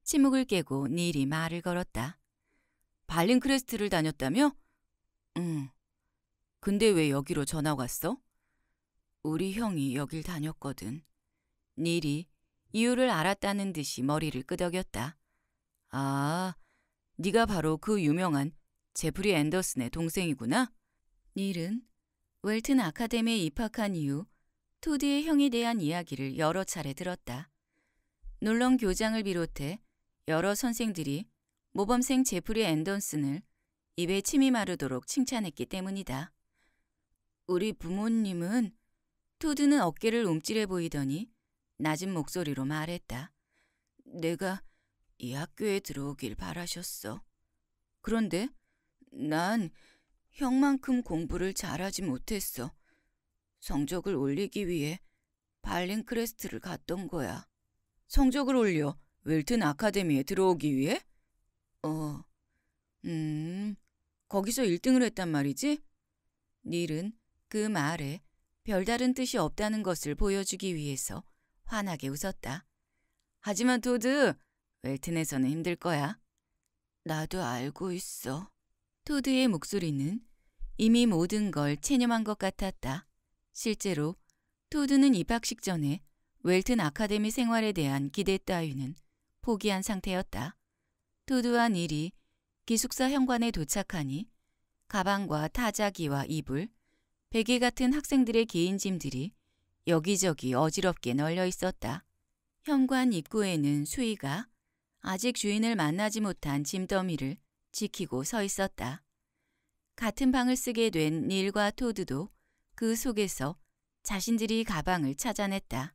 침묵을 깨고 닐이 말을 걸었다. 발링크레스트를 다녔다며? 응. 근데 왜 여기로 전화 왔어? 우리 형이 여길 다녔거든. 닐이 이유를 알았다는 듯이 머리를 끄덕였다. 아, 네가 바로 그 유명한 제프리 앤더슨의 동생이구나. 닐은 웰튼 아카데미에 입학한 이후 토디의 형에 대한 이야기를 여러 차례 들었다. 놀렁 교장을 비롯해 여러 선생들이 모범생 제프리 앤더슨을 입에 침이 마르도록 칭찬했기 때문이다. 우리 부모님은 토드는 어깨를 움찔해 보이더니 낮은 목소리로 말했다. 내가 이 학교에 들어오길 바라셨어. 그런데 난 형만큼 공부를 잘하지 못했어. 성적을 올리기 위해 발링크레스트를 갔던 거야. 성적을 올려 웰튼 아카데미에 들어오기 위해? 어, 음, 거기서 1등을 했단 말이지? 닐은 그 말에 별다른 뜻이 없다는 것을 보여주기 위해서 환하게 웃었다. 하지만 도드, 웰튼에서는 힘들 거야. 나도 알고 있어. 토드의 목소리는 이미 모든 걸 체념한 것 같았다. 실제로 토드는 입학식 전에 웰튼 아카데미 생활에 대한 기대 따위는 포기한 상태였다. 토드와 닐이 기숙사 현관에 도착하니 가방과 타자기와 이불, 베개 같은 학생들의 개인 짐들이 여기저기 어지럽게 널려 있었다. 현관 입구에는 수위가 아직 주인을 만나지 못한 짐더미를 지키고 서 있었다. 같은 방을 쓰게 된 닐과 토드도 그 속에서 자신들이 가방을 찾아냈다.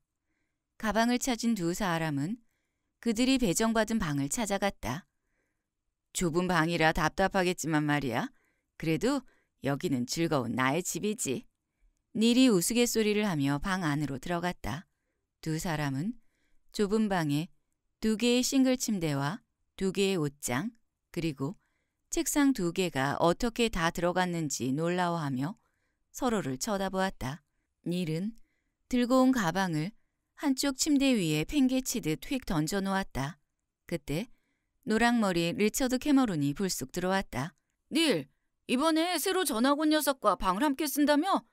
가방을 찾은 두 사람은 그들이 배정받은 방을 찾아갔다. 좁은 방이라 답답하겠지만 말이야. 그래도 여기는 즐거운 나의 집이지. 닐이 우스갯소리를 하며 방 안으로 들어갔다. 두 사람은 좁은 방에 두 개의 싱글 침대와 두 개의 옷장 그리고 책상 두 개가 어떻게 다 들어갔는지 놀라워하며 서로를 쳐다보았다. 닐은 들고 온 가방을 한쪽 침대 위에 팽개치듯 휙 던져놓았다. 그때 노랑머리 리처드 캐머론이 불쑥 들어왔다. 닐, 이번에 새로 전학 온 녀석과 방을 함께 쓴다며?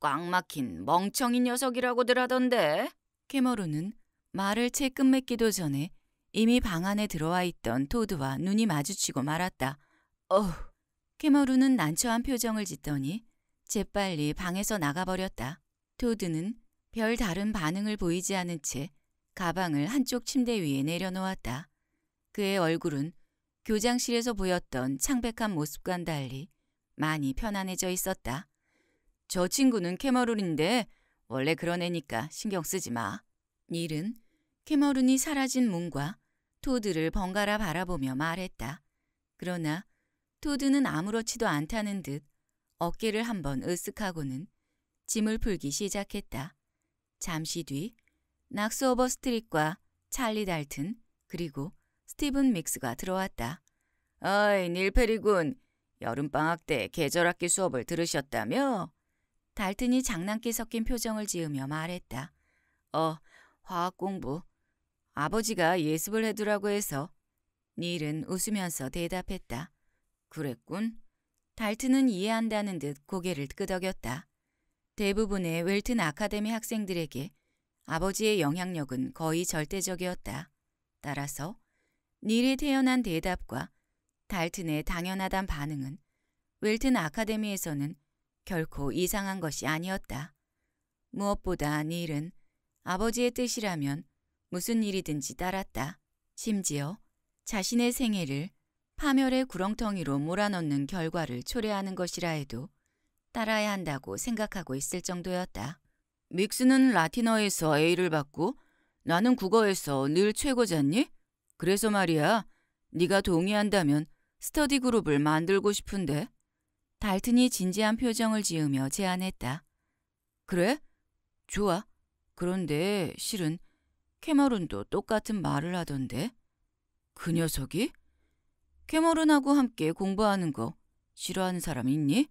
꽉 막힌 멍청이 녀석이라고들 하던데. 캐머론은 말을 채 끝맺기도 전에 이미 방 안에 들어와 있던 토드와 눈이 마주치고 말았다. 어우. 캐머루는 난처한 표정을 짓더니 재빨리 방에서 나가버렸다. 토드는 별 다른 반응을 보이지 않은 채 가방을 한쪽 침대 위에 내려놓았다. 그의 얼굴은 교장실에서 보였던 창백한 모습과는 달리 많이 편안해져 있었다. 저 친구는 캐머룬인데 원래 그런 애니까 신경 쓰지 마. 닐은 캐머룬이 사라진 문과 토드를 번갈아 바라보며 말했다. 그러나 토드는 아무렇지도 않다는 듯 어깨를 한번 으쓱하고는 짐을 풀기 시작했다. 잠시 뒤 낙스오버 스트릿과 찰리 달튼 그리고 스티븐 믹스가 들어왔다. 어이 닐페리군 여름방학 때 계절학기 수업을 들으셨다며? 달튼이 장난기 섞인 표정을 지으며 말했다. 어, 화학 공부 아버지가 예습을 해두라고 해서 닐은 웃으면서 대답했다. 그랬군. 달트는 이해한다는 듯 고개를 끄덕였다. 대부분의 웰튼 아카데미 학생들에게 아버지의 영향력은 거의 절대적이었다. 따라서 닐이 태어난 대답과 달튼의 당연하단 반응은 웰튼 아카데미에서는 결코 이상한 것이 아니었다. 무엇보다 닐은 아버지의 뜻이라면 무슨 일이든지 따랐다. 심지어 자신의 생애를 파멸의 구렁텅이로 몰아넣는 결과를 초래하는 것이라 해도 따라야 한다고 생각하고 있을 정도였다. 믹스는 라틴어에서 A를 받고 나는 국어에서 늘 최고잖니? 그래서 말이야, 네가 동의한다면 스터디 그룹을 만들고 싶은데. 달튼이 진지한 표정을 지으며 제안했다. 그래? 좋아. 그런데 실은 캐머룬도 똑같은 말을 하던데. 그 녀석이? 캐머룬하고 함께 공부하는 거 싫어하는 사람 있니?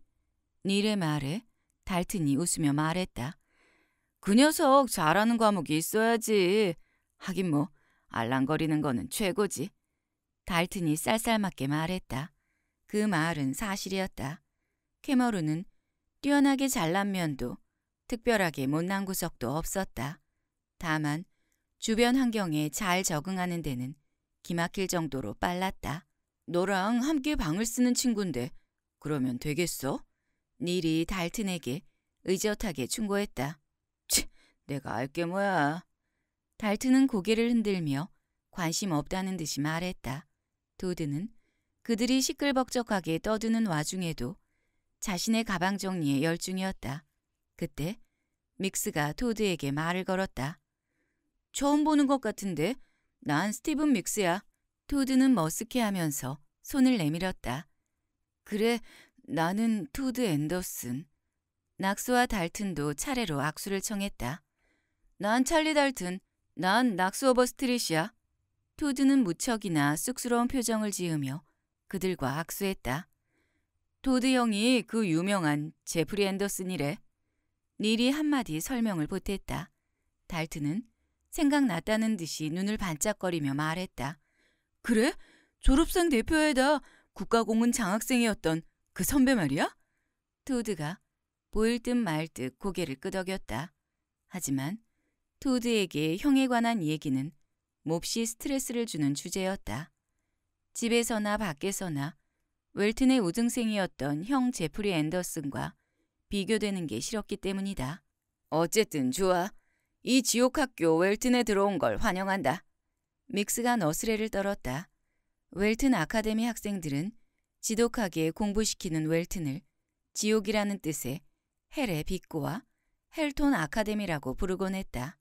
닐의 말에 달튼이 웃으며 말했다. 그 녀석 잘하는 과목이 있어야지. 하긴 뭐 알랑거리는 거는 최고지. 달튼이 쌀쌀맞게 말했다. 그 말은 사실이었다. 캐머룬은 뛰어나게 잘난 면도 특별하게 못난 구석도 없었다. 다만 주변 환경에 잘 적응하는 데는 기막힐 정도로 빨랐다. 너랑 함께 방을 쓰는 친구인데 그러면 되겠어? 닐이 달튼에게 의젓하게 충고했다. 치, 내가 알게 뭐야. 달튼은 고개를 흔들며 관심 없다는 듯이 말했다. 도드는 그들이 시끌벅적하게 떠드는 와중에도 자신의 가방 정리에 열중이었다. 그때 믹스가 도드에게 말을 걸었다. 처음 보는 것 같은데 난 스티븐 믹스야. 토드는 머쓱해하면서 손을 내밀었다. 그래, 나는 토드 앤더슨. 낙수와 달튼도 차례로 악수를 청했다. 난 찰리 달튼, 난 낙수 오버 스트릿이야. 토드는 무척이나 쑥스러운 표정을 지으며 그들과 악수했다. 토드 형이 그 유명한 제프리 앤더슨이래. 닐이 한마디 설명을 보탰다. 달튼은 생각났다는 듯이 눈을 반짝거리며 말했다. 그래? 졸업생 대표에다 국가공은 장학생이었던 그 선배 말이야? 토드가 보일 듯 말 듯 고개를 끄덕였다. 하지만 토드에게 형에 관한 얘기는 몹시 스트레스를 주는 주제였다. 집에서나 밖에서나 웰튼의 우등생이었던 형 제프리 앤더슨과 비교되는 게 싫었기 때문이다. 어쨌든 좋아. 이 지옥학교 웰튼에 들어온 걸 환영한다. 믹스가 너스레를 떨었다. 웰튼 아카데미 학생들은 지독하게 공부시키는 웰튼을 지옥이라는 뜻의 헬의 빛고와 헬톤 아카데미라고 부르곤 했다.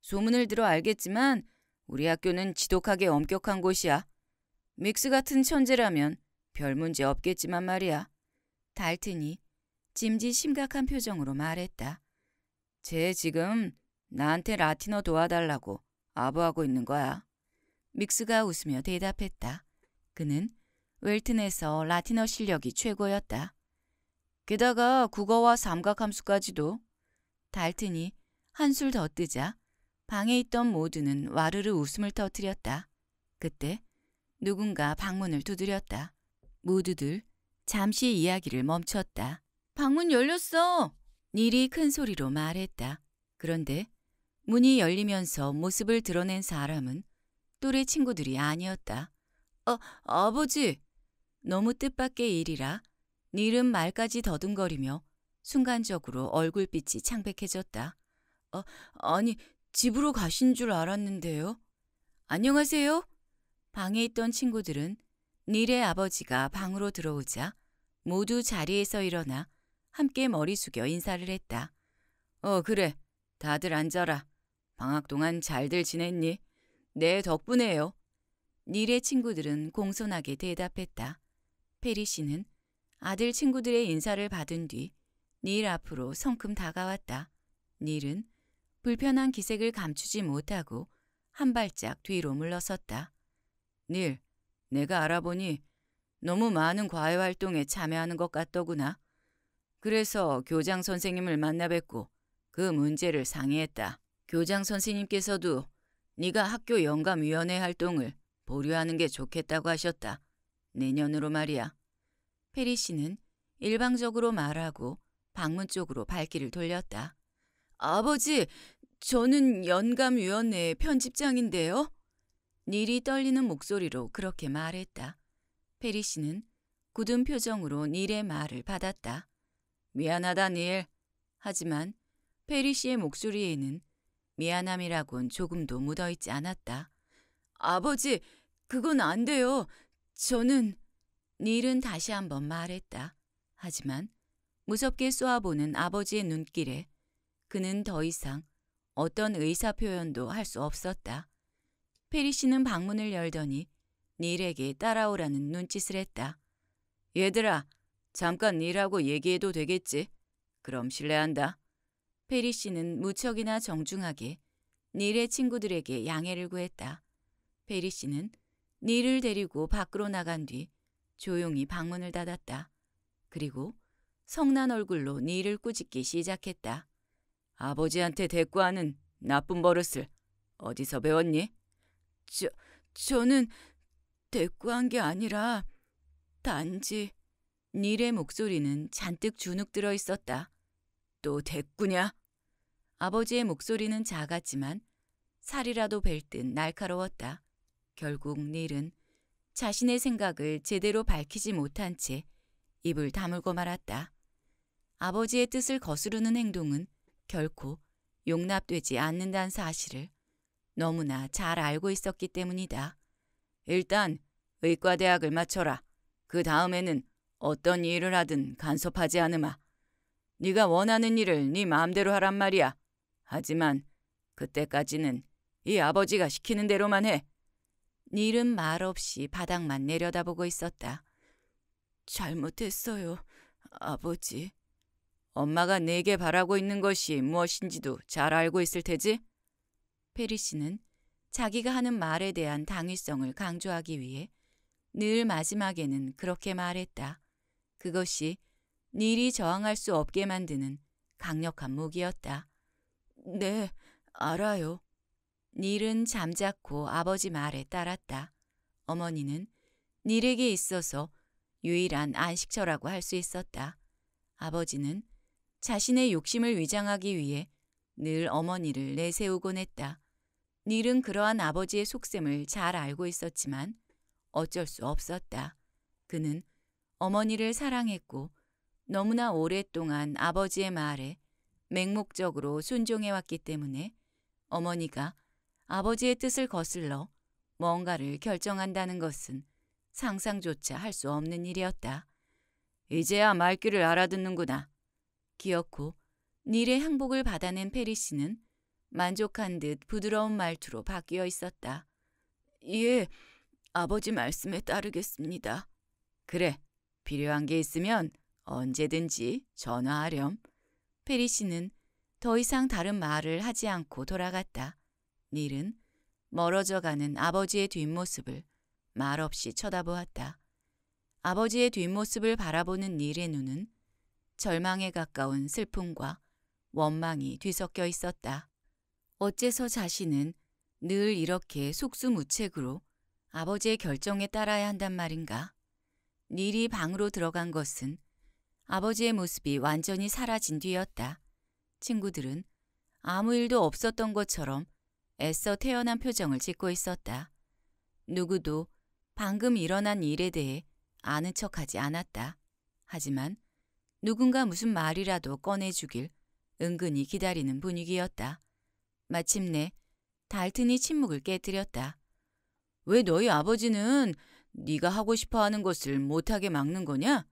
소문을 들어 알겠지만 우리 학교는 지독하게 엄격한 곳이야. 믹스 같은 천재라면 별 문제 없겠지만 말이야. 달튼이 짐지 심각한 표정으로 말했다. 쟤 지금 나한테 라틴어 도와달라고 아부하고 있는 거야. 믹스가 웃으며 대답했다. 그는 웰튼에서 라틴어 실력이 최고였다. 게다가 국어와 삼각함수까지도. 달튼이 한술 더 뜨자 방에 있던 모두는 와르르 웃음을 터뜨렸다. 그때 누군가 방문을 두드렸다. 모두들 잠시 이야기를 멈췄다. 방문 열렸어! 닐이 큰 소리로 말했다. 그런데 문이 열리면서 모습을 드러낸 사람은 또래 친구들이 아니었다. 어, 아버지! 너무 뜻밖의 일이라 니름 말까지 더듬거리며 순간적으로 얼굴빛이 창백해졌다. 어, 아니, 집으로 가신 줄 알았는데요. 안녕하세요. 방에 있던 친구들은 닐의 아버지가 방으로 들어오자 모두 자리에서 일어나 함께 머리 숙여 인사를 했다. 어, 그래. 다들 앉아라. 방학 동안 잘들 지냈니? 내 덕분에요. 닐의 친구들은 공손하게 대답했다. 페리 씨는 아들 친구들의 인사를 받은 뒤 닐 앞으로 성큼 다가왔다. 닐은 불편한 기색을 감추지 못하고 한 발짝 뒤로 물러섰다. 닐, 내가 알아보니 너무 많은 과외 활동에 참여하는 것 같더구나. 그래서 교장 선생님을 만나 뵙고 그 문제를 상의했다. 교장 선생님께서도 네가 학교 영감위원회 활동을 보류하는 게 좋겠다고 하셨다. 내년으로 말이야. 페리 씨는 일방적으로 말하고 방문 쪽으로 발길을 돌렸다. 아버지, 저는 연감위원회 편집장인데요. 닐이 떨리는 목소리로 그렇게 말했다. 페리 씨는 굳은 표정으로 닐의 말을 받았다. 미안하다, 닐. 하지만 페리 씨의 목소리에는 미안함이라곤 조금도 묻어있지 않았다. 아버지, 그건 안 돼요. 저는... 닐은 다시 한번 말했다. 하지만 무섭게 쏘아보는 아버지의 눈길에 그는 더 이상 어떤 의사표현도 할 수 없었다. 페리 시는 방문을 열더니 닐에게 따라오라는 눈짓을 했다. 얘들아, 잠깐 닐하고 얘기해도 되겠지? 그럼 실례한다. 페리 씨는 무척이나 정중하게 닐의 친구들에게 양해를 구했다. 페리 씨는 닐을 데리고 밖으로 나간 뒤 조용히 방문을 닫았다. 그리고 성난 얼굴로 닐을 꾸짖기 시작했다. 아버지한테 대꾸하는 나쁜 버릇을 어디서 배웠니? 저, 저는 대꾸한 게 아니라 단지 닐의 목소리는 잔뜩 주눅 들어 있었다. 또 됐구냐? 아버지의 목소리는 작았지만 살이라도 벨듯 날카로웠다. 결국 닐은 자신의 생각을 제대로 밝히지 못한 채 입을 다물고 말았다. 아버지의 뜻을 거스르는 행동은 결코 용납되지 않는다는 사실을 너무나 잘 알고 있었기 때문이다. 일단 의과대학을 마쳐라. 그 다음에는 어떤 일을 하든 간섭하지 않으마. 네가 원하는 일을 네 마음대로 하란 말이야. 하지만 그때까지는 이 아버지가 시키는 대로만 해. 닐은 말없이 바닥만 내려다보고 있었다. 잘못했어요, 아버지. 엄마가 내게 바라고 있는 것이 무엇인지도 잘 알고 있을 테지? 페리 시는 자기가 하는 말에 대한 당위성을 강조하기 위해 늘 마지막에는 그렇게 말했다. 그것이 닐이 저항할 수 없게 만드는 강력한 무기였다. 네, 알아요. 닐은 잠자코 아버지 말에 따랐다. 어머니는 닐에게 있어서 유일한 안식처라고 할 수 있었다. 아버지는 자신의 욕심을 위장하기 위해 늘 어머니를 내세우곤 했다. 닐은 그러한 아버지의 속셈을 잘 알고 있었지만 어쩔 수 없었다. 그는 어머니를 사랑했고 너무나 오랫동안 아버지의 말에 맹목적으로 순종해왔기 때문에 어머니가 아버지의 뜻을 거슬러 뭔가를 결정한다는 것은 상상조차 할 수 없는 일이었다. 이제야 말귀를 알아듣는구나. 기어고 닐의 행복을 받아낸 페리 씨는 만족한 듯 부드러운 말투로 바뀌어 있었다. 예, 아버지 말씀에 따르겠습니다. 그래, 필요한 게 있으면 언제든지 전화하렴. 페리 씨는 더 이상 다른 말을 하지 않고 돌아갔다. 닐은 멀어져가는 아버지의 뒷모습을 말없이 쳐다보았다. 아버지의 뒷모습을 바라보는 닐의 눈은 절망에 가까운 슬픔과 원망이 뒤섞여 있었다. 어째서 자신은 늘 이렇게 속수무책으로 아버지의 결정에 따라야 한단 말인가? 닐이 방으로 들어간 것은 아버지의 모습이 완전히 사라진 뒤였다. 친구들은 아무 일도 없었던 것처럼 애써 태어난 표정을 짓고 있었다. 누구도 방금 일어난 일에 대해 아는 척하지 않았다. 하지만 누군가 무슨 말이라도 꺼내주길 은근히 기다리는 분위기였다. 마침내 달튼이 침묵을 깨뜨렸다. 왜 너희 아버지는 네가 하고 싶어하는 것을 못하게 막는 거냐?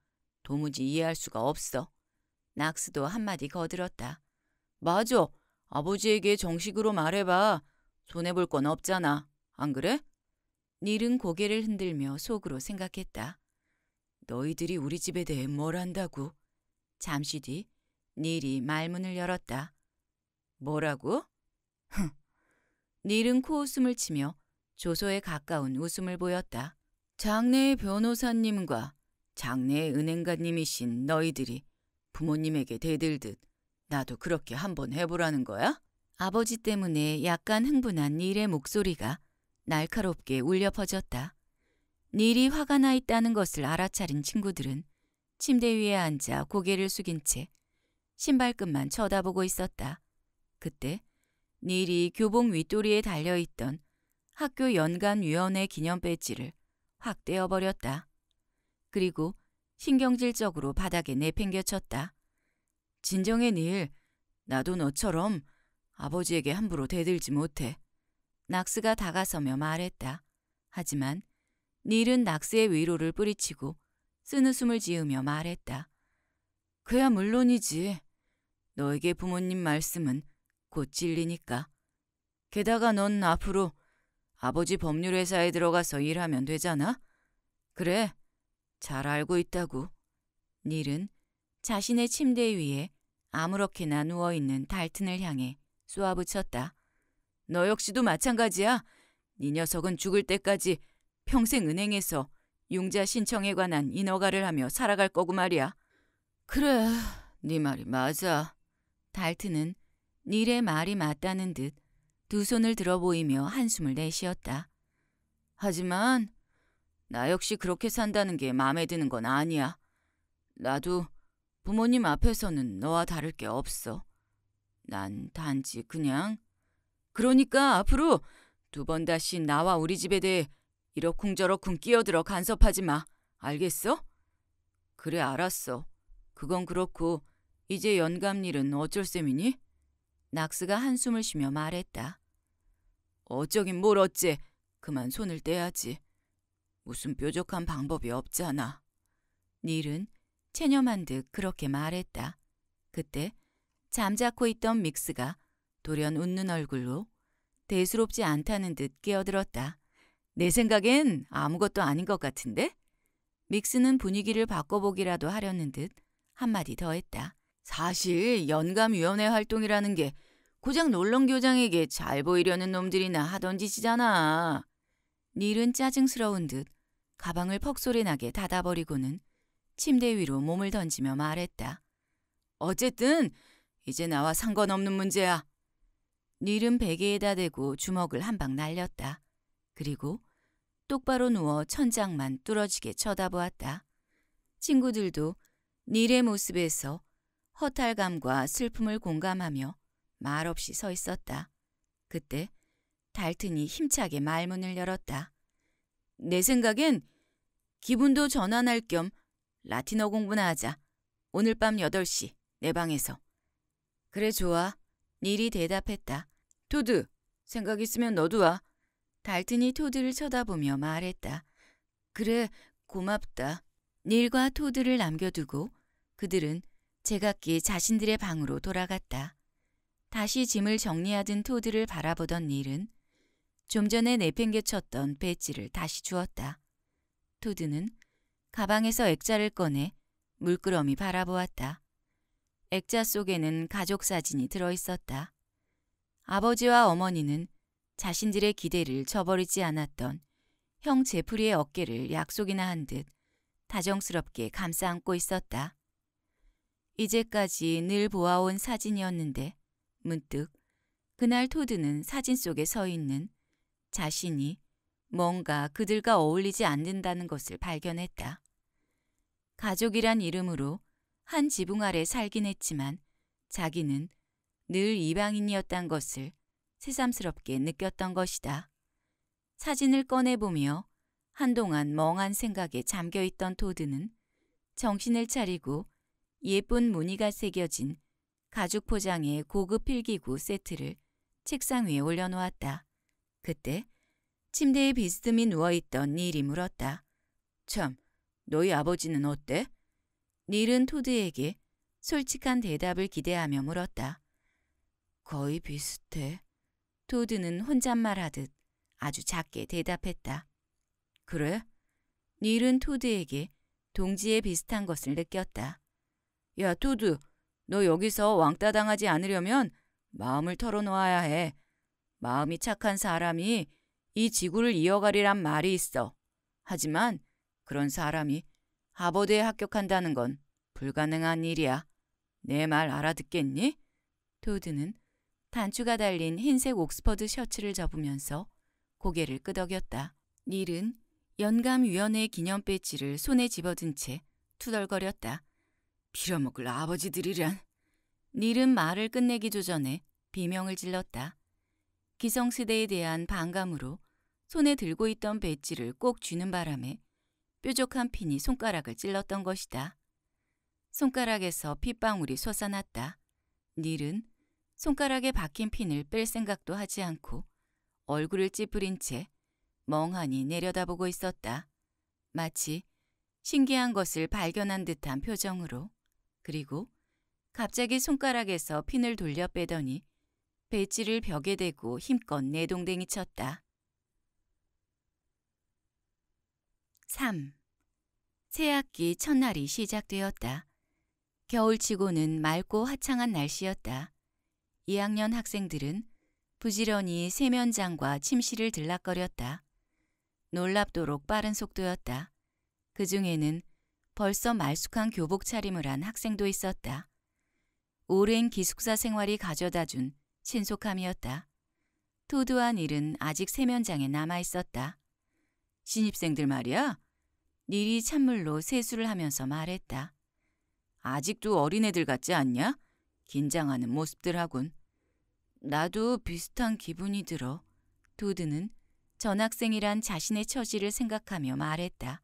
도무지 이해할 수가 없어. 낙스도 한마디 거들었다. 맞아. 아버지에게 정식으로 말해봐. 손해볼 건 없잖아. 안 그래? 닐은 고개를 흔들며 속으로 생각했다. 너희들이 우리 집에 대해 뭘 안다고? 잠시 뒤 닐이 말문을 열었다. 뭐라고? 흥. 닐은 코웃음을 치며 조소에 가까운 웃음을 보였다. 장래의 변호사님과 장래의 은행가님이신 너희들이 부모님에게 대들듯 나도 그렇게 한번 해보라는 거야? 아버지 때문에 약간 흥분한 닐의 목소리가 날카롭게 울려 퍼졌다. 닐이 화가 나 있다는 것을 알아차린 친구들은 침대 위에 앉아 고개를 숙인 채 신발끈만 쳐다보고 있었다. 그때 닐이 교복 윗도리에 달려있던 학교 연간위원회 기념 배지를 확 떼어버렸다. 그리고 신경질적으로 바닥에 내팽겨쳤다. 진정해 닐, 나도 너처럼 아버지에게 함부로 대들지 못해. 낙스가 다가서며 말했다. 하지만 닐은 낙스의 위로를 뿌리치고 쓴웃음을 지으며 말했다. 그야 물론이지. 너에게 부모님 말씀은 곧 진리니까. 게다가 넌 앞으로 아버지 법률회사에 들어가서 일하면 되잖아? 그래, 잘 알고 있다고. 닐은 자신의 침대 위에 아무렇게나 누워있는 달튼을 향해 쏘아붙였다. 너 역시도 마찬가지야. 네 녀석은 죽을 때까지 평생 은행에서 융자 신청에 관한 인허가를 하며 살아갈 거고 말이야. 그래, 네 말이 맞아. 달튼은 닐의 말이 맞다는 듯 두 손을 들어 보이며 한숨을 내쉬었다. 하지만 나 역시 그렇게 산다는 게 마음에 드는 건 아니야. 나도 부모님 앞에서는 너와 다를 게 없어. 난 단지 그냥 그러니까 앞으로 두 번 다시 나와 우리 집에 대해 이러쿵저러쿵 끼어들어 간섭하지 마. 알겠어? 그래 알았어. 그건 그렇고 이제 연감일은 어쩔 셈이니? 낙스가 한숨을 쉬며 말했다. 어쩌긴 뭘 어째. 그만 손을 떼야지. 무슨 뾰족한 방법이 없잖아. 닐은 체념한 듯 그렇게 말했다. 그때 잠자코 있던 믹스가 돌연 웃는 얼굴로 대수롭지 않다는 듯 깨어들었다. 내 생각엔 아무것도 아닌 것 같은데? 믹스는 분위기를 바꿔보기라도 하려는 듯 한마디 더 했다. 사실 연감위원회 활동이라는 게 고작 놀렁 교장에게 잘 보이려는 놈들이나 하던 짓이잖아. 닐은 짜증스러운 듯 가방을 퍽 소리 나게 닫아버리고는 침대 위로 몸을 던지며 말했다. 어쨌든 이제 나와 상관없는 문제야. 닐은 베개에다 대고 주먹을 한 방 날렸다. 그리고 똑바로 누워 천장만 뚫어지게 쳐다보았다. 친구들도 닐의 모습에서 허탈감과 슬픔을 공감하며 말없이 서 있었다. 그때 달튼이 힘차게 말문을 열었다. 내 생각엔 기분도 전환할 겸 라틴어 공부나 하자. 오늘 밤 8시 내 방에서. 그래 좋아. 닐이 대답했다. 토드, 생각 있으면 너도 와. 달튼이 토드를 쳐다보며 말했다. 그래, 고맙다. 닐과 토드를 남겨두고 그들은 제각기 자신들의 방으로 돌아갔다. 다시 짐을 정리하던 토드를 바라보던 닐은 좀 전에 내팽개쳤던 배지를 다시 주었다. 토드는 가방에서 액자를 꺼내 물끄러미 바라보았다. 액자 속에는 가족 사진이 들어있었다. 아버지와 어머니는 자신들의 기대를 저버리지 않았던 형 제프리의 어깨를 약속이나 한 듯 다정스럽게 감싸 안고 있었다. 이제까지 늘 보아온 사진이었는데 문득 그날 토드는 사진 속에 서 있는 자신이 뭔가 그들과 어울리지 않는다는 것을 발견했다. 가족이란 이름으로 한 지붕 아래 살긴 했지만 자기는 늘 이방인이었단 것을 새삼스럽게 느꼈던 것이다. 사진을 꺼내보며 한동안 멍한 생각에 잠겨있던 토드는 정신을 차리고 예쁜 무늬가 새겨진 가죽 포장의 고급 필기구 세트를 책상 위에 올려놓았다. 그때 침대에 비스듬히 누워있던 닐이 물었다. 참, 너희 아버지는 어때? 닐은 토드에게 솔직한 대답을 기대하며 물었다. 거의 비슷해. 토드는 혼잣말하듯 아주 작게 대답했다. 그래? 닐은 토드에게 동지에 비슷한 것을 느꼈다. 야, 토드, 너 여기서 왕따 당하지 않으려면 마음을 털어놓아야 해. 마음이 착한 사람이 이 지구를 이어가리란 말이 있어. 하지만 그런 사람이 하버드에 합격한다는 건 불가능한 일이야. 내 말 알아듣겠니? 도드는 단추가 달린 흰색 옥스퍼드 셔츠를 접으면서 고개를 끄덕였다. 닐은 연감위원회 기념 배지를 손에 집어든 채 투덜거렸다. 빌어먹을 아버지들이란. 닐은 말을 끝내기 조전에 비명을 질렀다. 기성시대에 대한 반감으로 손에 들고 있던 배지를 꼭 쥐는 바람에 뾰족한 핀이 손가락을 찔렀던 것이다. 손가락에서 핏방울이 솟아났다. 닐은 손가락에 박힌 핀을 뺄 생각도 하지 않고 얼굴을 찌푸린 채 멍하니 내려다보고 있었다. 마치 신기한 것을 발견한 듯한 표정으로 그리고 갑자기 손가락에서 핀을 돌려 빼더니 배지를 벽에 대고 힘껏 내동댕이 쳤다. 3. 새학기 첫날이 시작되었다. 겨울치고는 맑고 화창한 날씨였다. 2학년 학생들은 부지런히 세면장과 침실을 들락거렸다. 놀랍도록 빠른 속도였다. 그 중에는 벌써 말쑥한 교복 차림을 한 학생도 있었다. 오랜 기숙사 생활이 가져다 준 신속함이었다. 토두한 일은 아직 세면장에 남아 있었다. 신입생들 말이야. 닐이 찬물로 세수를 하면서 말했다. 아직도 어린애들 같지 않냐? 긴장하는 모습들하군. 나도 비슷한 기분이 들어. 도드는 전학생이란 자신의 처지를 생각하며 말했다.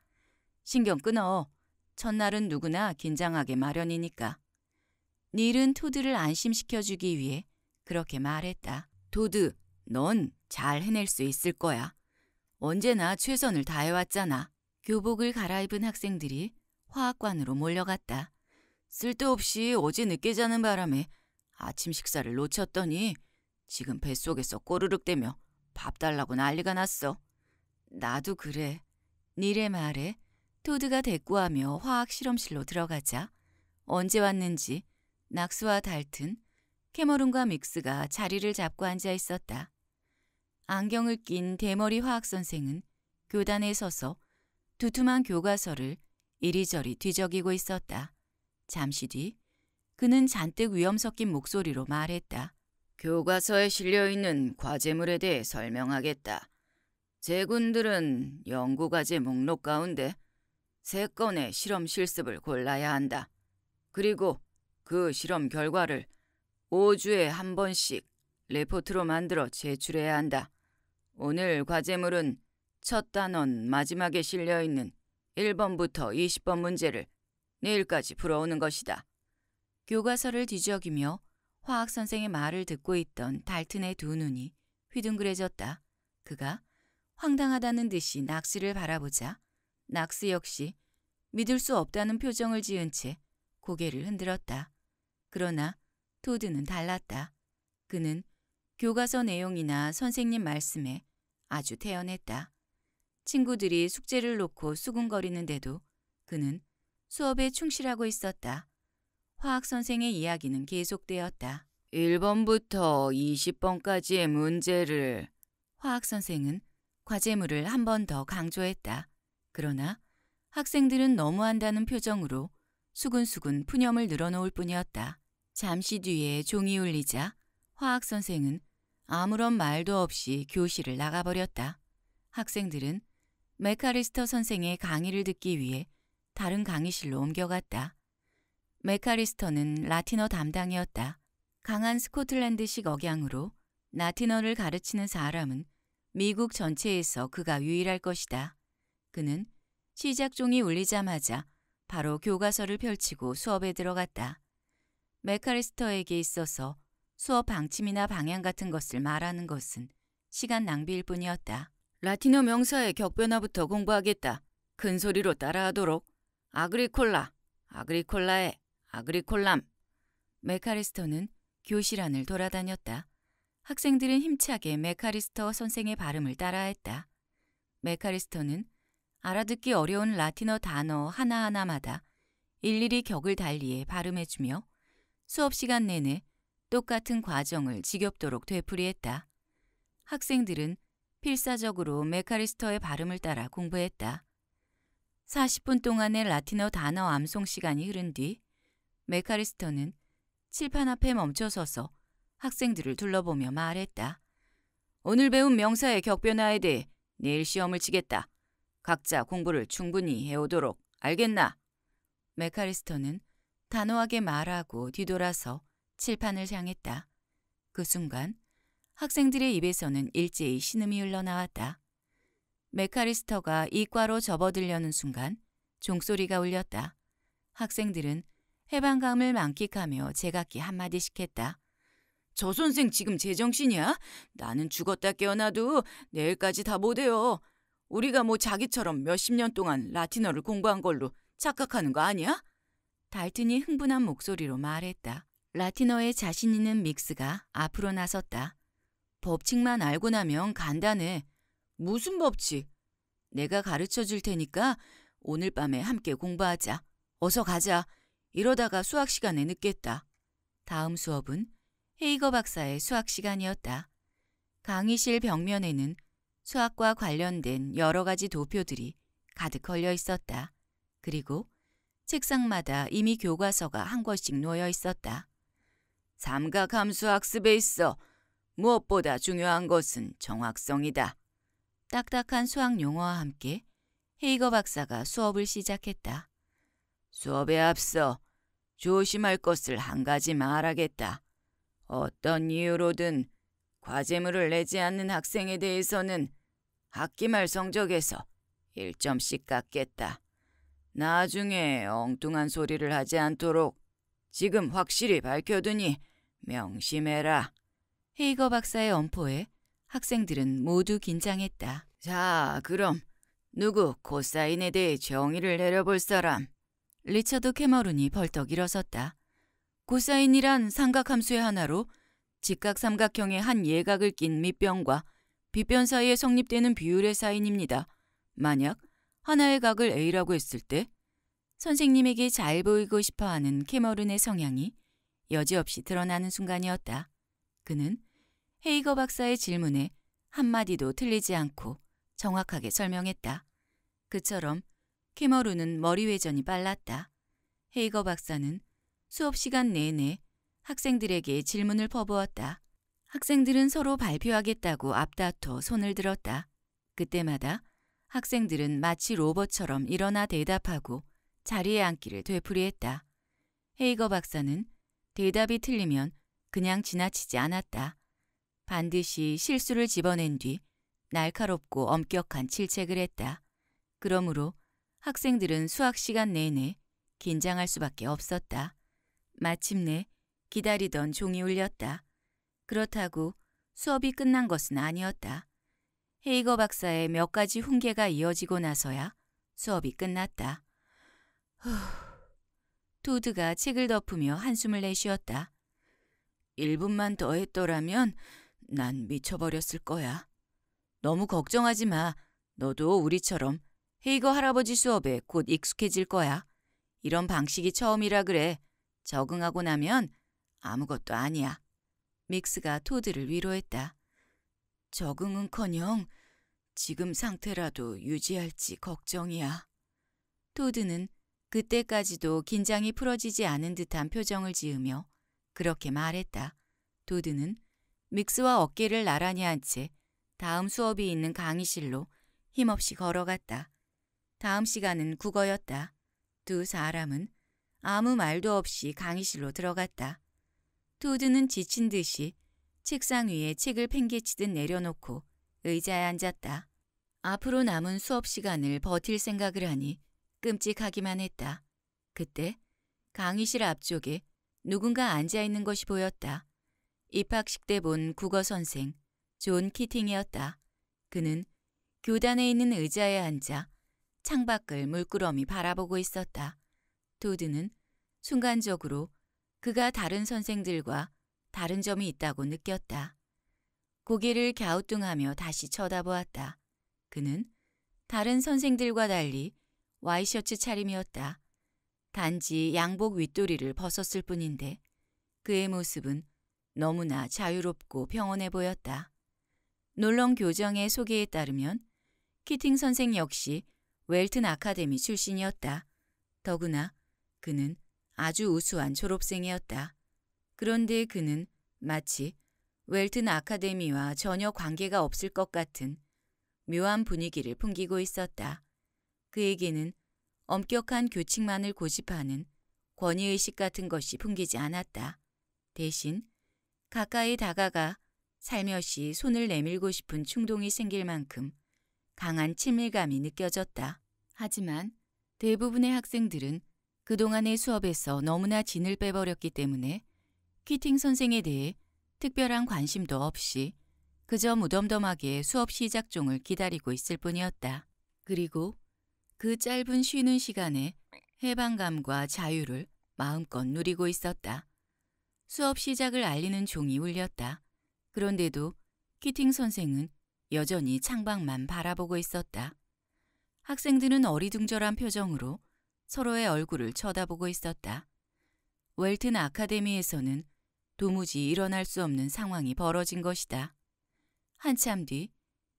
신경 끊어. 첫날은 누구나 긴장하게 마련이니까. 닐은 토드를 안심시켜주기 위해 그렇게 말했다. 도드, 넌 잘 해낼 수 있을 거야. 언제나 최선을 다해왔잖아. 교복을 갈아입은 학생들이 화학관으로 몰려갔다. 쓸데없이 어제 늦게 자는 바람에 아침 식사를 놓쳤더니 지금 뱃속에서 꼬르륵대며 밥 달라고 난리가 났어. 나도 그래. 니의 말에 토드가 대꾸하며 화학 실험실로 들어가자 언제 왔는지 낙수와 달튼, 캐머룬과 믹스가 자리를 잡고 앉아 있었다. 안경을 낀 대머리 화학 선생은 교단에 서서 두툼한 교과서를 이리저리 뒤적이고 있었다. 잠시 뒤 그는 잔뜩 위험 섞인 목소리로 말했다. 교과서에 실려있는 과제물에 대해 설명하겠다. 제군들은 연구과제 목록 가운데 세 건의 실험 실습을 골라야 한다. 그리고 그 실험 결과를 5주에 한 번씩 레포트로 만들어 제출해야 한다. 오늘 과제물은 첫 단원 마지막에 실려있는 1번부터 20번 문제를 내일까지 풀어오는 것이다. 교과서를 뒤적이며 화학 선생의 말을 듣고 있던 달튼의 두 눈이 휘둥그레졌다. 그가 황당하다는 듯이 낚시를 바라보자 낚시 역시 믿을 수 없다는 표정을 지은 채 고개를 흔들었다. 그러나 토드는 달랐다. 그는 교과서 내용이나 선생님 말씀에 아주 태연했다. 친구들이 숙제를 놓고 수군거리는데도 그는 수업에 충실하고 있었다. 화학 선생의 이야기는 계속되었다. 1번부터 20번까지의 문제를 화학 선생은 과제물을 한 번 더 강조했다. 그러나 학생들은 너무한다는 표정으로 수근수근 푸념을 늘어놓을 뿐이었다. 잠시 뒤에 종이 울리자 화학 선생은 아무런 말도 없이 교실을 나가버렸다. 학생들은 메카리스터 선생의 강의를 듣기 위해 다른 강의실로 옮겨갔다. 메카리스터는 라틴어 담당이었다. 강한 스코틀랜드식 억양으로 라틴어를 가르치는 사람은 미국 전체에서 그가 유일할 것이다. 그는 시작종이 울리자마자 바로 교과서를 펼치고 수업에 들어갔다. 메카리스터에게 있어서 수업 방침이나 방향 같은 것을 말하는 것은 시간 낭비일 뿐이었다. 라틴어 명사의 격변화부터 공부하겠다. 큰 소리로 따라하도록 아그리콜라, 아그리콜라에 아그리콜람. 메카리스터는 교실 안을 돌아다녔다. 학생들은 힘차게 메카리스터 선생의 발음을 따라했다. 메카리스터는 알아듣기 어려운 라틴어 단어 하나하나마다 일일이 격을 달리해 발음해주며 수업 시간 내내 똑같은 과정을 지겹도록 되풀이했다. 학생들은 필사적으로 메카리스터의 발음을 따라 공부했다. 40분 동안의 라틴어 단어 암송 시간이 흐른 뒤 메카리스터는 칠판 앞에 멈춰서서 학생들을 둘러보며 말했다. 오늘 배운 명사의 격변화에 대해 내일 시험을 치겠다. 각자 공부를 충분히 해오도록 알겠나? 메카리스터는 단호하게 말하고 뒤돌아서 칠판을 향했다. 그 순간 학생들의 입에서는 일제히 신음이 흘러나왔다. 메카리스터가 이과로 접어들려는 순간 종소리가 울렸다. 학생들은 해방감을 만끽하며 제각기 한마디씩 했다. 저 선생 지금 제정신이야? 나는 죽었다 깨어나도 내일까지 다 못해요. 우리가 뭐 자기처럼 몇십 년 동안 라틴어를 공부한 걸로 착각하는 거 아니야? 달튼이 흥분한 목소리로 말했다. 라틴어의 자신 있는 믹스가 앞으로 나섰다. 법칙만 알고 나면 간단해. 무슨 법칙? 내가 가르쳐 줄 테니까 오늘 밤에 함께 공부하자. 어서 가자. 이러다가 수학 시간에 늦겠다. 다음 수업은 헤이거 박사의 수학 시간이었다. 강의실 벽면에는 수학과 관련된 여러 가지 도표들이 가득 걸려 있었다. 그리고 책상마다 이미 교과서가 한 권씩 놓여 있었다. 삼각 함수 학습에 있어 무엇보다 중요한 것은 정확성이다. 딱딱한 수학 용어와 함께 헤이거 박사가 수업을 시작했다. 수업에 앞서 조심할 것을 한 가지 말하겠다. 어떤 이유로든 과제물을 내지 않는 학생에 대해서는 학기 말 성적에서 1점씩 깎겠다. 나중에 엉뚱한 소리를 하지 않도록 지금 확실히 밝혀두니 명심해라. 헤이거 박사의 엄포에 학생들은 모두 긴장했다. 자, 그럼 누구 코사인에 대해 정의를 내려볼 사람? 리처드 캐머룬이 벌떡 일어섰다. 코사인이란 삼각함수의 하나로 직각삼각형의 한 예각을 낀 밑변과 빗변 사이에 성립되는 비율의 사인입니다. 만약 하나의 각을 A라고 했을 때 선생님에게 잘 보이고 싶어하는 캐머룬의 성향이 여지없이 드러나는 순간이었다. 그는 헤이거 박사의 질문에 한마디도 틀리지 않고 정확하게 설명했다. 그처럼 캐머루는 머리 회전이 빨랐다. 헤이거 박사는 수업 시간 내내 학생들에게 질문을 퍼부었다. 학생들은 서로 발표하겠다고 앞다퉈 손을 들었다. 그때마다 학생들은 마치 로봇처럼 일어나 대답하고 자리에 앉기를 되풀이했다. 헤이거 박사는 대답이 틀리면 그냥 지나치지 않았다. 반드시 실수를 집어낸 뒤 날카롭고 엄격한 칠책을 했다. 그러므로 학생들은 수학 시간 내내 긴장할 수밖에 없었다. 마침내 기다리던 종이 울렸다. 그렇다고 수업이 끝난 것은 아니었다. 헤이거 박사의 몇 가지 훈계가 이어지고 나서야 수업이 끝났다. 후... 토드가 책을 덮으며 한숨을 내쉬었다. 1분만 더 했더라면 난 미쳐버렸을 거야. 너무 걱정하지 마. 너도 우리처럼 헤이거 할아버지 수업에 곧 익숙해질 거야. 이런 방식이 처음이라 그래. 적응하고 나면 아무것도 아니야. 믹스가 토드를 위로했다. 적응은커녕 지금 상태라도 유지할지 걱정이야. 토드는 그때까지도 긴장이 풀어지지 않은 듯한 표정을 지으며 그렇게 말했다. 도드는 믹스와 어깨를 나란히 한 채 다음 수업이 있는 강의실로 힘없이 걸어갔다. 다음 시간은 국어였다. 두 사람은 아무 말도 없이 강의실로 들어갔다. 도드는 지친 듯이 책상 위에 책을 팽개치듯 내려놓고 의자에 앉았다. 앞으로 남은 수업 시간을 버틸 생각을 하니 끔찍하기만 했다. 그때 강의실 앞쪽에 누군가 앉아있는 것이 보였다. 입학식 때 본 국어 선생 존 키팅이었다. 그는 교단에 있는 의자에 앉아 창밖을 물끄러미 바라보고 있었다. 도드는 순간적으로 그가 다른 선생들과 다른 점이 있다고 느꼈다. 고개를 갸우뚱하며 다시 쳐다보았다. 그는 다른 선생들과 달리 와이셔츠 차림이었다. 단지 양복 윗도리를 벗었을 뿐인데 그의 모습은 너무나 자유롭고 평온해 보였다. 놀런 교정의 소개에 따르면 키팅 선생 역시 웰튼 아카데미 출신이었다. 더구나 그는 아주 우수한 졸업생이었다. 그런데 그는 마치 웰튼 아카데미와 전혀 관계가 없을 것 같은 묘한 분위기를 풍기고 있었다. 그에게는 엄격한 규칙만을 고집하는 권위의식 같은 것이 풍기지 않았다. 대신 가까이 다가가 살며시 손을 내밀고 싶은 충동이 생길 만큼 강한 친밀감이 느껴졌다. 하지만 대부분의 학생들은 그동안의 수업에서 너무나 진을 빼버렸기 때문에 키팅 선생에 대해 특별한 관심도 없이 그저 무덤덤하게 수업 시작 종을 기다리고 있을 뿐이었다. 그리고 그 짧은 쉬는 시간에 해방감과 자유를 마음껏 누리고 있었다. 수업 시작을 알리는 종이 울렸다. 그런데도 키팅 선생은 여전히 창밖만 바라보고 있었다. 학생들은 어리둥절한 표정으로 서로의 얼굴을 쳐다보고 있었다. 웰튼 아카데미에서는 도무지 일어날 수 없는 상황이 벌어진 것이다. 한참 뒤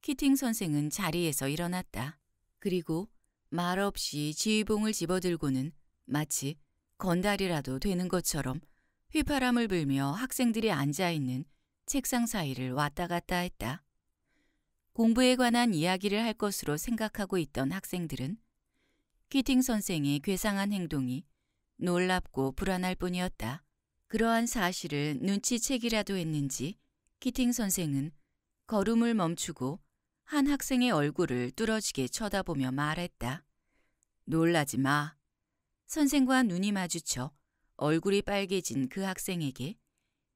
키팅 선생은 자리에서 일어났다. 그리고 말없이 지휘봉을 집어들고는 마치 건달이라도 되는 것처럼 휘파람을 불며 학생들이 앉아있는 책상 사이를 왔다 갔다 했다. 공부에 관한 이야기를 할 것으로 생각하고 있던 학생들은 키팅 선생의 괴상한 행동이 놀랍고 불안할 뿐이었다. 그러한 사실을 눈치채기라도 했는지 키팅 선생은 걸음을 멈추고 한 학생의 얼굴을 뚫어지게 쳐다보며 말했다. 놀라지 마. 선생과 눈이 마주쳐 얼굴이 빨개진 그 학생에게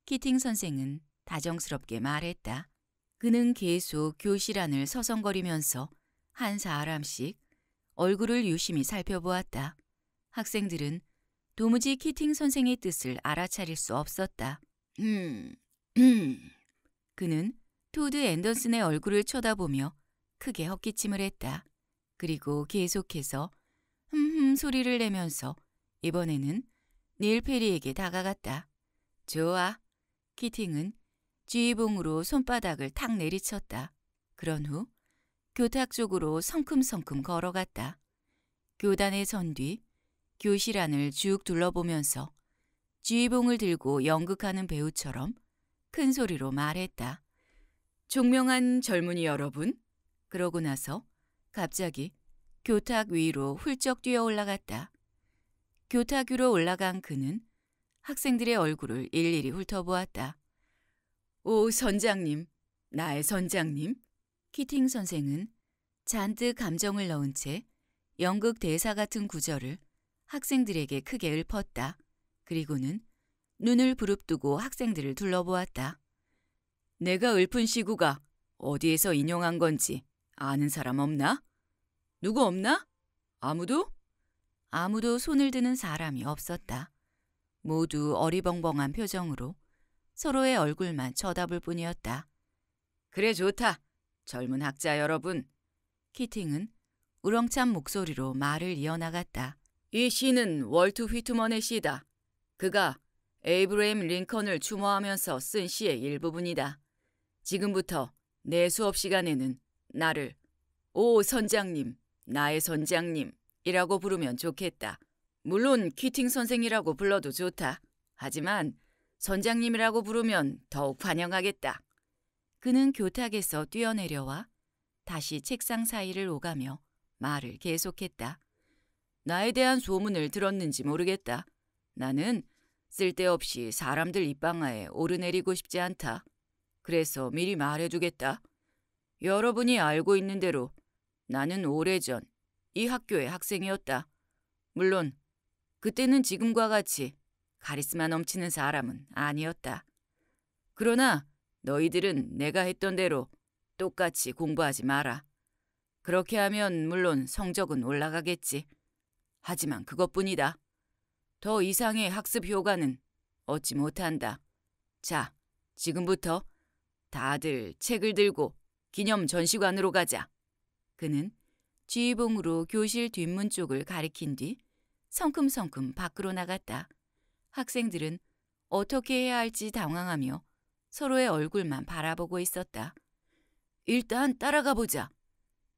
키팅 선생은 다정스럽게 말했다. 그는 계속 교실 안을 서성거리면서 한 사람씩 얼굴을 유심히 살펴보았다. 학생들은 도무지 키팅 선생의 뜻을 알아차릴 수 없었다. 음, 음. 그는 토드 앤더슨의 얼굴을 쳐다보며 크게 헛기침을 했다. 그리고 계속해서 흠흠 소리를 내면서 이번에는 닐 페리에게 다가갔다. 좋아. 키팅은 지휘봉으로 손바닥을 탁 내리쳤다. 그런 후 교탁 쪽으로 성큼성큼 걸어갔다. 교단에 선 뒤 교실 안을 쭉 둘러보면서 지휘봉을 들고 연극하는 배우처럼 큰 소리로 말했다. 종명한 젊은이 여러분, 그러고 나서 갑자기 교탁 위로 훌쩍 뛰어 올라갔다. 교탁 위로 올라간 그는 학생들의 얼굴을 일일이 훑어보았다. 오 선장님, 나의 선장님. 키팅 선생은 잔뜩 감정을 넣은 채 연극 대사 같은 구절을 학생들에게 크게 읊었다. 그리고는 눈을 부릅뜨고 학생들을 둘러보았다. 내가 읊은 시구가 어디에서 인용한 건지 아는 사람 없나? 누구 없나? 아무도? 아무도 손을 드는 사람이 없었다. 모두 어리벙벙한 표정으로 서로의 얼굴만 쳐다볼 뿐이었다. 그래 좋다. 젊은 학자 여러분. 키팅은 우렁찬 목소리로 말을 이어나갔다. 이 시는 월트 휘트먼의 시다. 그가 에이브레임 링컨을 추모하면서 쓴 시의 일부분이다. 지금부터 내 수업 시간에는 나를 오 선장님, 나의 선장님이라고 부르면 좋겠다. 물론 키팅 선생이라고 불러도 좋다. 하지만 선장님이라고 부르면 더욱 환영하겠다. 그는 교탁에서 뛰어내려와 다시 책상 사이를 오가며 말을 계속했다. 나에 대한 소문을 들었는지 모르겠다. 나는 쓸데없이 사람들 입방아에 오르내리고 싶지 않다. 그래서 미리 말해주겠다. 여러분이 알고 있는 대로 나는 오래전 이 학교의 학생이었다. 물론 그때는 지금과 같이 카리스마 넘치는 사람은 아니었다. 그러나 너희들은 내가 했던 대로 똑같이 공부하지 마라. 그렇게 하면 물론 성적은 올라가겠지. 하지만 그것뿐이다. 더 이상의 학습 효과는 얻지 못한다. 자, 지금부터 다들 책을 들고 기념 전시관으로 가자. 그는 지봉으로 교실 뒷문 쪽을 가리킨 뒤 성큼성큼 밖으로 나갔다. 학생들은 어떻게 해야 할지 당황하며 서로의 얼굴만 바라보고 있었다. 일단 따라가 보자.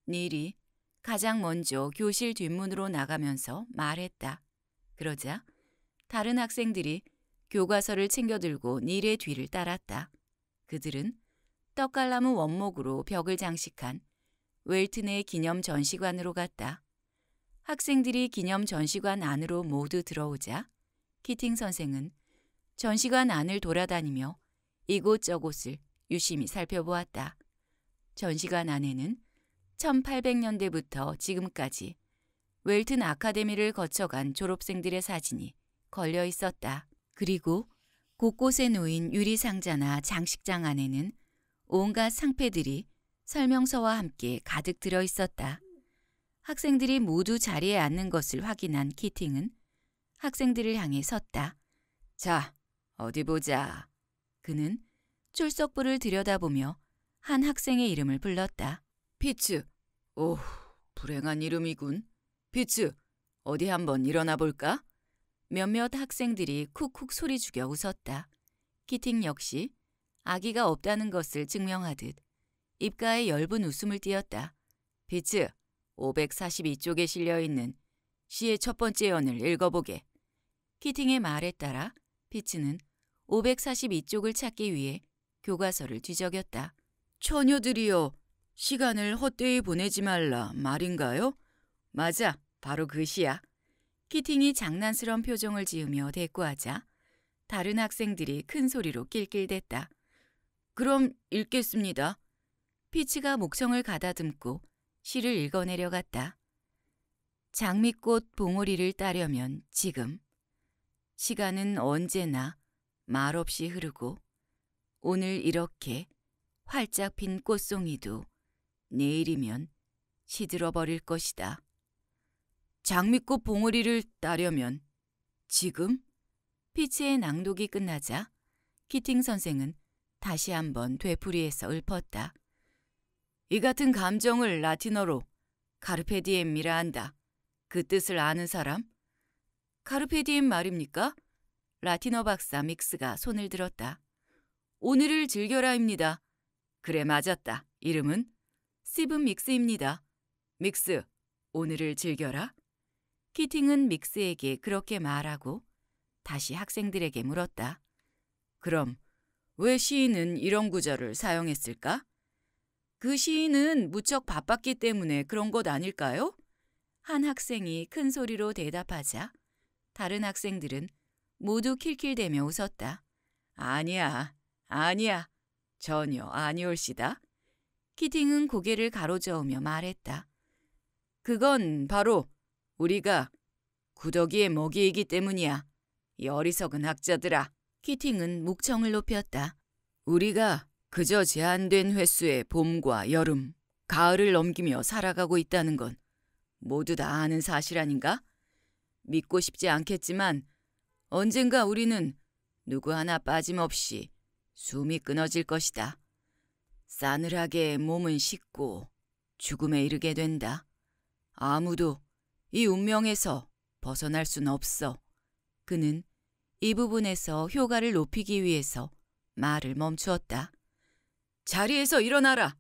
닐이 가장 먼저 교실 뒷문으로 나가면서 말했다. 그러자 다른 학생들이 교과서를 챙겨들고 닐의 뒤를 따랐다. 그들은 떡갈나무 원목으로 벽을 장식한 웰튼의 기념 전시관으로 갔다. 학생들이 기념 전시관 안으로 모두 들어오자 키팅 선생은 전시관 안을 돌아다니며 이곳저곳을 유심히 살펴보았다. 전시관 안에는 1800년대부터 지금까지 웰튼 아카데미를 거쳐간 졸업생들의 사진이 걸려 있었다. 그리고 곳곳에 놓인 유리 상자나 장식장 안에는 온갖 상패들이 설명서와 함께 가득 들어 있었다. 학생들이 모두 자리에 앉는 것을 확인한 키팅은 학생들을 향해 섰다. 자, 어디 보자. 그는 출석부를 들여다보며 한 학생의 이름을 불렀다. 피츠. 오, 후 불행한 이름이군. 피츠, 어디 한번 일어나 볼까? 몇몇 학생들이 쿡쿡 소리 죽여 웃었다. 키팅 역시 아기가 없다는 것을 증명하듯 입가에 열분 웃음을 띄었다. 비츠, 542쪽에 실려있는 시의 첫 번째 연을 읽어보게. 키팅의 말에 따라 비츠는 542쪽을 찾기 위해 교과서를 뒤적였다. 처녀들이여, 시간을 헛되이 보내지 말라 말인가요? 맞아, 바로 그 시야. 키팅이 장난스런 표정을 지으며 대꾸하자 다른 학생들이 큰 소리로 낄낄댔다. 그럼 읽겠습니다. 피치가 목청을 가다듬고 시를 읽어내려 갔다. 장미꽃 봉오리를 따려면 지금. 시간은 언제나 말없이 흐르고 오늘 이렇게 활짝 핀 꽃송이도 내일이면 시들어버릴 것이다. 장미꽃 봉오리를 따려면 지금? 피치의 낭독이 끝나자 키팅 선생은 다시 한번 되풀이해서 읊었다. 이 같은 감정을 라틴어로 가르페디엠이라 한다. 그 뜻을 아는 사람? 카르페디엠 말입니까? 라틴어 박사 믹스가 손을 들었다. 오늘을 즐겨라입니다. 그래 맞았다. 이름은 시브 믹스입니다. 믹스, 오늘을 즐겨라. 키팅은 믹스에게 그렇게 말하고 다시 학생들에게 물었다. 그럼 왜 시인은 이런 구절을 사용했을까? 그 시인은 무척 바빴기 때문에 그런 것 아닐까요? 한 학생이 큰 소리로 대답하자 다른 학생들은 모두 킬킬대며 웃었다. 아니야, 아니야, 전혀 아니올시다. 키팅은 고개를 가로저으며 말했다. 그건 바로 우리가 구더기의 먹이이기 때문이야. 이 어리석은 학자들아. 키팅은 목청을 높였다. 우리가 그저 제한된 횟수의 봄과 여름, 가을을 넘기며 살아가고 있다는 건 모두 다 아는 사실 아닌가? 믿고 싶지 않겠지만 언젠가 우리는 누구 하나 빠짐없이 숨이 끊어질 것이다. 싸늘하게 몸은 식고 죽음에 이르게 된다. 아무도 이 운명에서 벗어날 순 없어. 그는 이 부분에서 효과를 높이기 위해서 말을 멈추었다. 자리에서 일어나라.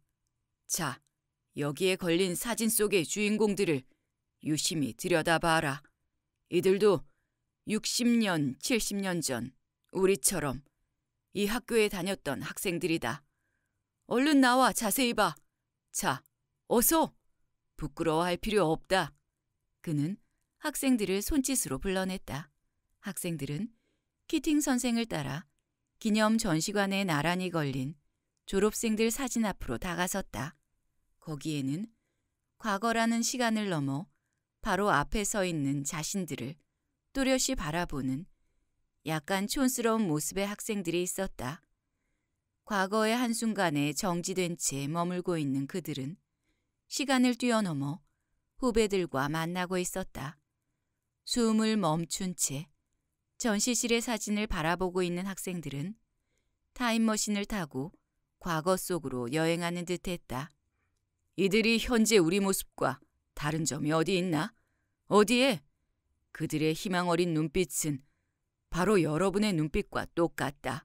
자, 여기에 걸린 사진 속의 주인공들을 유심히 들여다봐라. 이들도 60년, 70년 전 우리처럼 이 학교에 다녔던 학생들이다. 얼른 나와 자세히 봐. 자, 어서! 부끄러워할 필요 없다. 그는 학생들을 손짓으로 불러냈다. 학생들은 키팅 선생을 따라 기념 전시관에 나란히 걸린 졸업생들 사진 앞으로 다가섰다. 거기에는 과거라는 시간을 넘어 바로 앞에 서 있는 자신들을 또렷이 바라보는 약간 촌스러운 모습의 학생들이 있었다. 과거의 한순간에 정지된 채 머물고 있는 그들은 시간을 뛰어넘어 후배들과 만나고 있었다. 숨을 멈춘 채 전시실의 사진을 바라보고 있는 학생들은 타임머신을 타고 과거 속으로 여행하는 듯했다. 이들이 현재 우리 모습과 다른 점이 어디 있나? 어디에? 그들의 희망 어린 눈빛은 바로 여러분의 눈빛과 똑같다.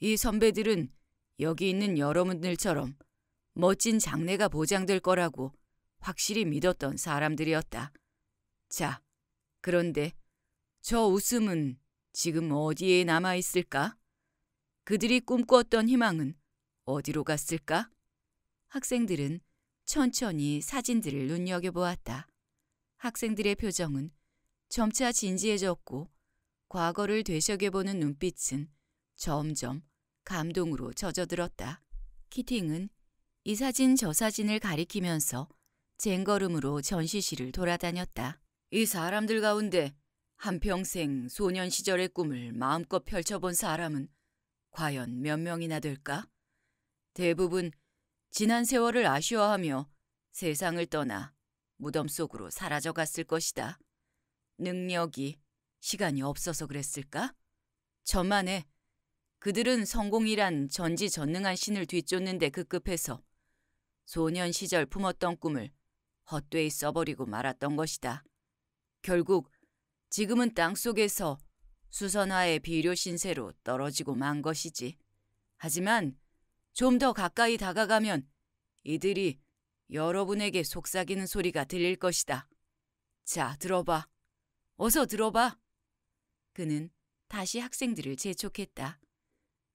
이 선배들은 여기 있는 여러분들처럼 멋진 장래가 보장될 거라고 확실히 믿었던 사람들이었다. 자, 그런데 저 웃음은 지금 어디에 남아 있을까? 그들이 꿈꿨던 희망은 어디로 갔을까? 학생들은 천천히 사진들을 눈여겨보았다. 학생들의 표정은 점차 진지해졌고 과거를 되새겨보는 눈빛은 점점 감동으로 젖어들었다. 키팅은 이 사진 저 사진을 가리키면서 쟁걸음으로 전시실을 돌아다녔다. 이 사람들 가운데 한평생 소년 시절의 꿈을 마음껏 펼쳐본 사람은 과연 몇 명이나 될까? 대부분 지난 세월을 아쉬워하며 세상을 떠나 무덤 속으로 사라져 갔을 것이다. 능력이 시간이 없어서 그랬을까? 저만에 그들은 성공이란 전지전능한 신을 뒤쫓는데 급급해서 소년 시절 품었던 꿈을 헛되이 써버리고 말았던 것이다. 결국 지금은 땅속에서 수선화의 비료 신세로 떨어지고 만 것이지. 하지만 좀 더 가까이 다가가면 이들이 여러분에게 속삭이는 소리가 들릴 것이다. 자, 들어봐. 어서 들어봐. 그는 다시 학생들을 재촉했다.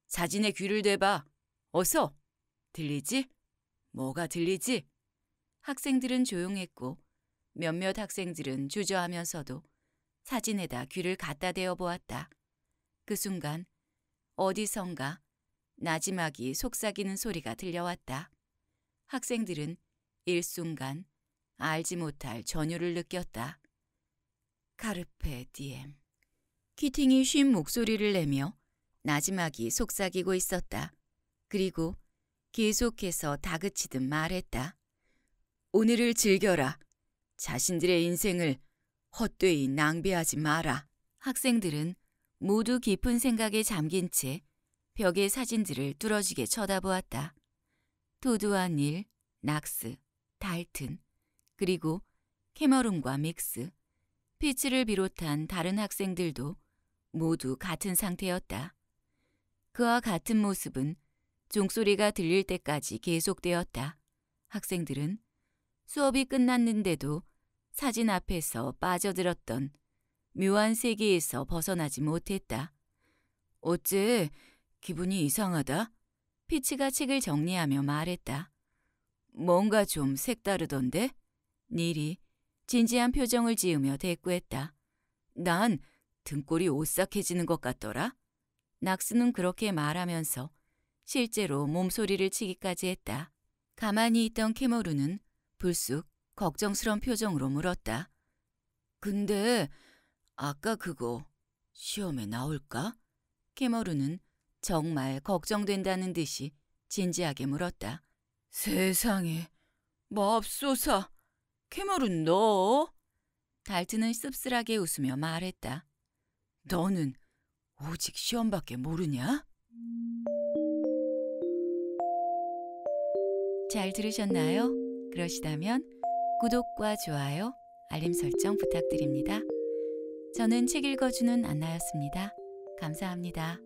자진의 귀를 대봐. 어서. 들리지? 뭐가 들리지? 학생들은 조용했고 몇몇 학생들은 주저하면서도 사진에다 귀를 갖다 대어 보았다. 그 순간 어디선가 나지막이 속삭이는 소리가 들려왔다. 학생들은 일순간 알지 못할 전율을 느꼈다. 카르페 디엠. 키팅이 쉰 목소리를 내며 나지막이 속삭이고 있었다. 그리고 계속해서 다그치듯 말했다. 오늘을 즐겨라. 자신들의 인생을 헛되이 낭비하지 마라. 학생들은 모두 깊은 생각에 잠긴 채 벽의 사진들을 뚫어지게 쳐다보았다. 도드한 일, 낙스, 달튼, 그리고 캐머룸과 믹스, 피츠를 비롯한 다른 학생들도 모두 같은 상태였다. 그와 같은 모습은 종소리가 들릴 때까지 계속되었다. 학생들은 수업이 끝났는데도 사진 앞에서 빠져들었던 묘한 세계에서 벗어나지 못했다. 어째 기분이 이상하다? 피치가 책을 정리하며 말했다. 뭔가 좀 색다르던데? 닐이 진지한 표정을 지으며 대꾸했다. 난 등골이 오싹해지는 것 같더라. 낙스는 그렇게 말하면서 실제로 몸소리를 치기까지 했다. 가만히 있던 캐머루는 불쑥 걱정스런 표정으로 물었다. 근데 아까 그거 시험에 나올까? 캐머루는 정말 걱정된다는 듯이 진지하게 물었다. 세상에, 맙소사, 캐머룬 너? 달트는 씁쓸하게 웃으며 말했다. 너는 오직 시험밖에 모르냐? 잘 들으셨나요? 그러시다면 구독과 좋아요, 알림 설정 부탁드립니다. 저는 책 읽어주는 안나였습니다. 감사합니다.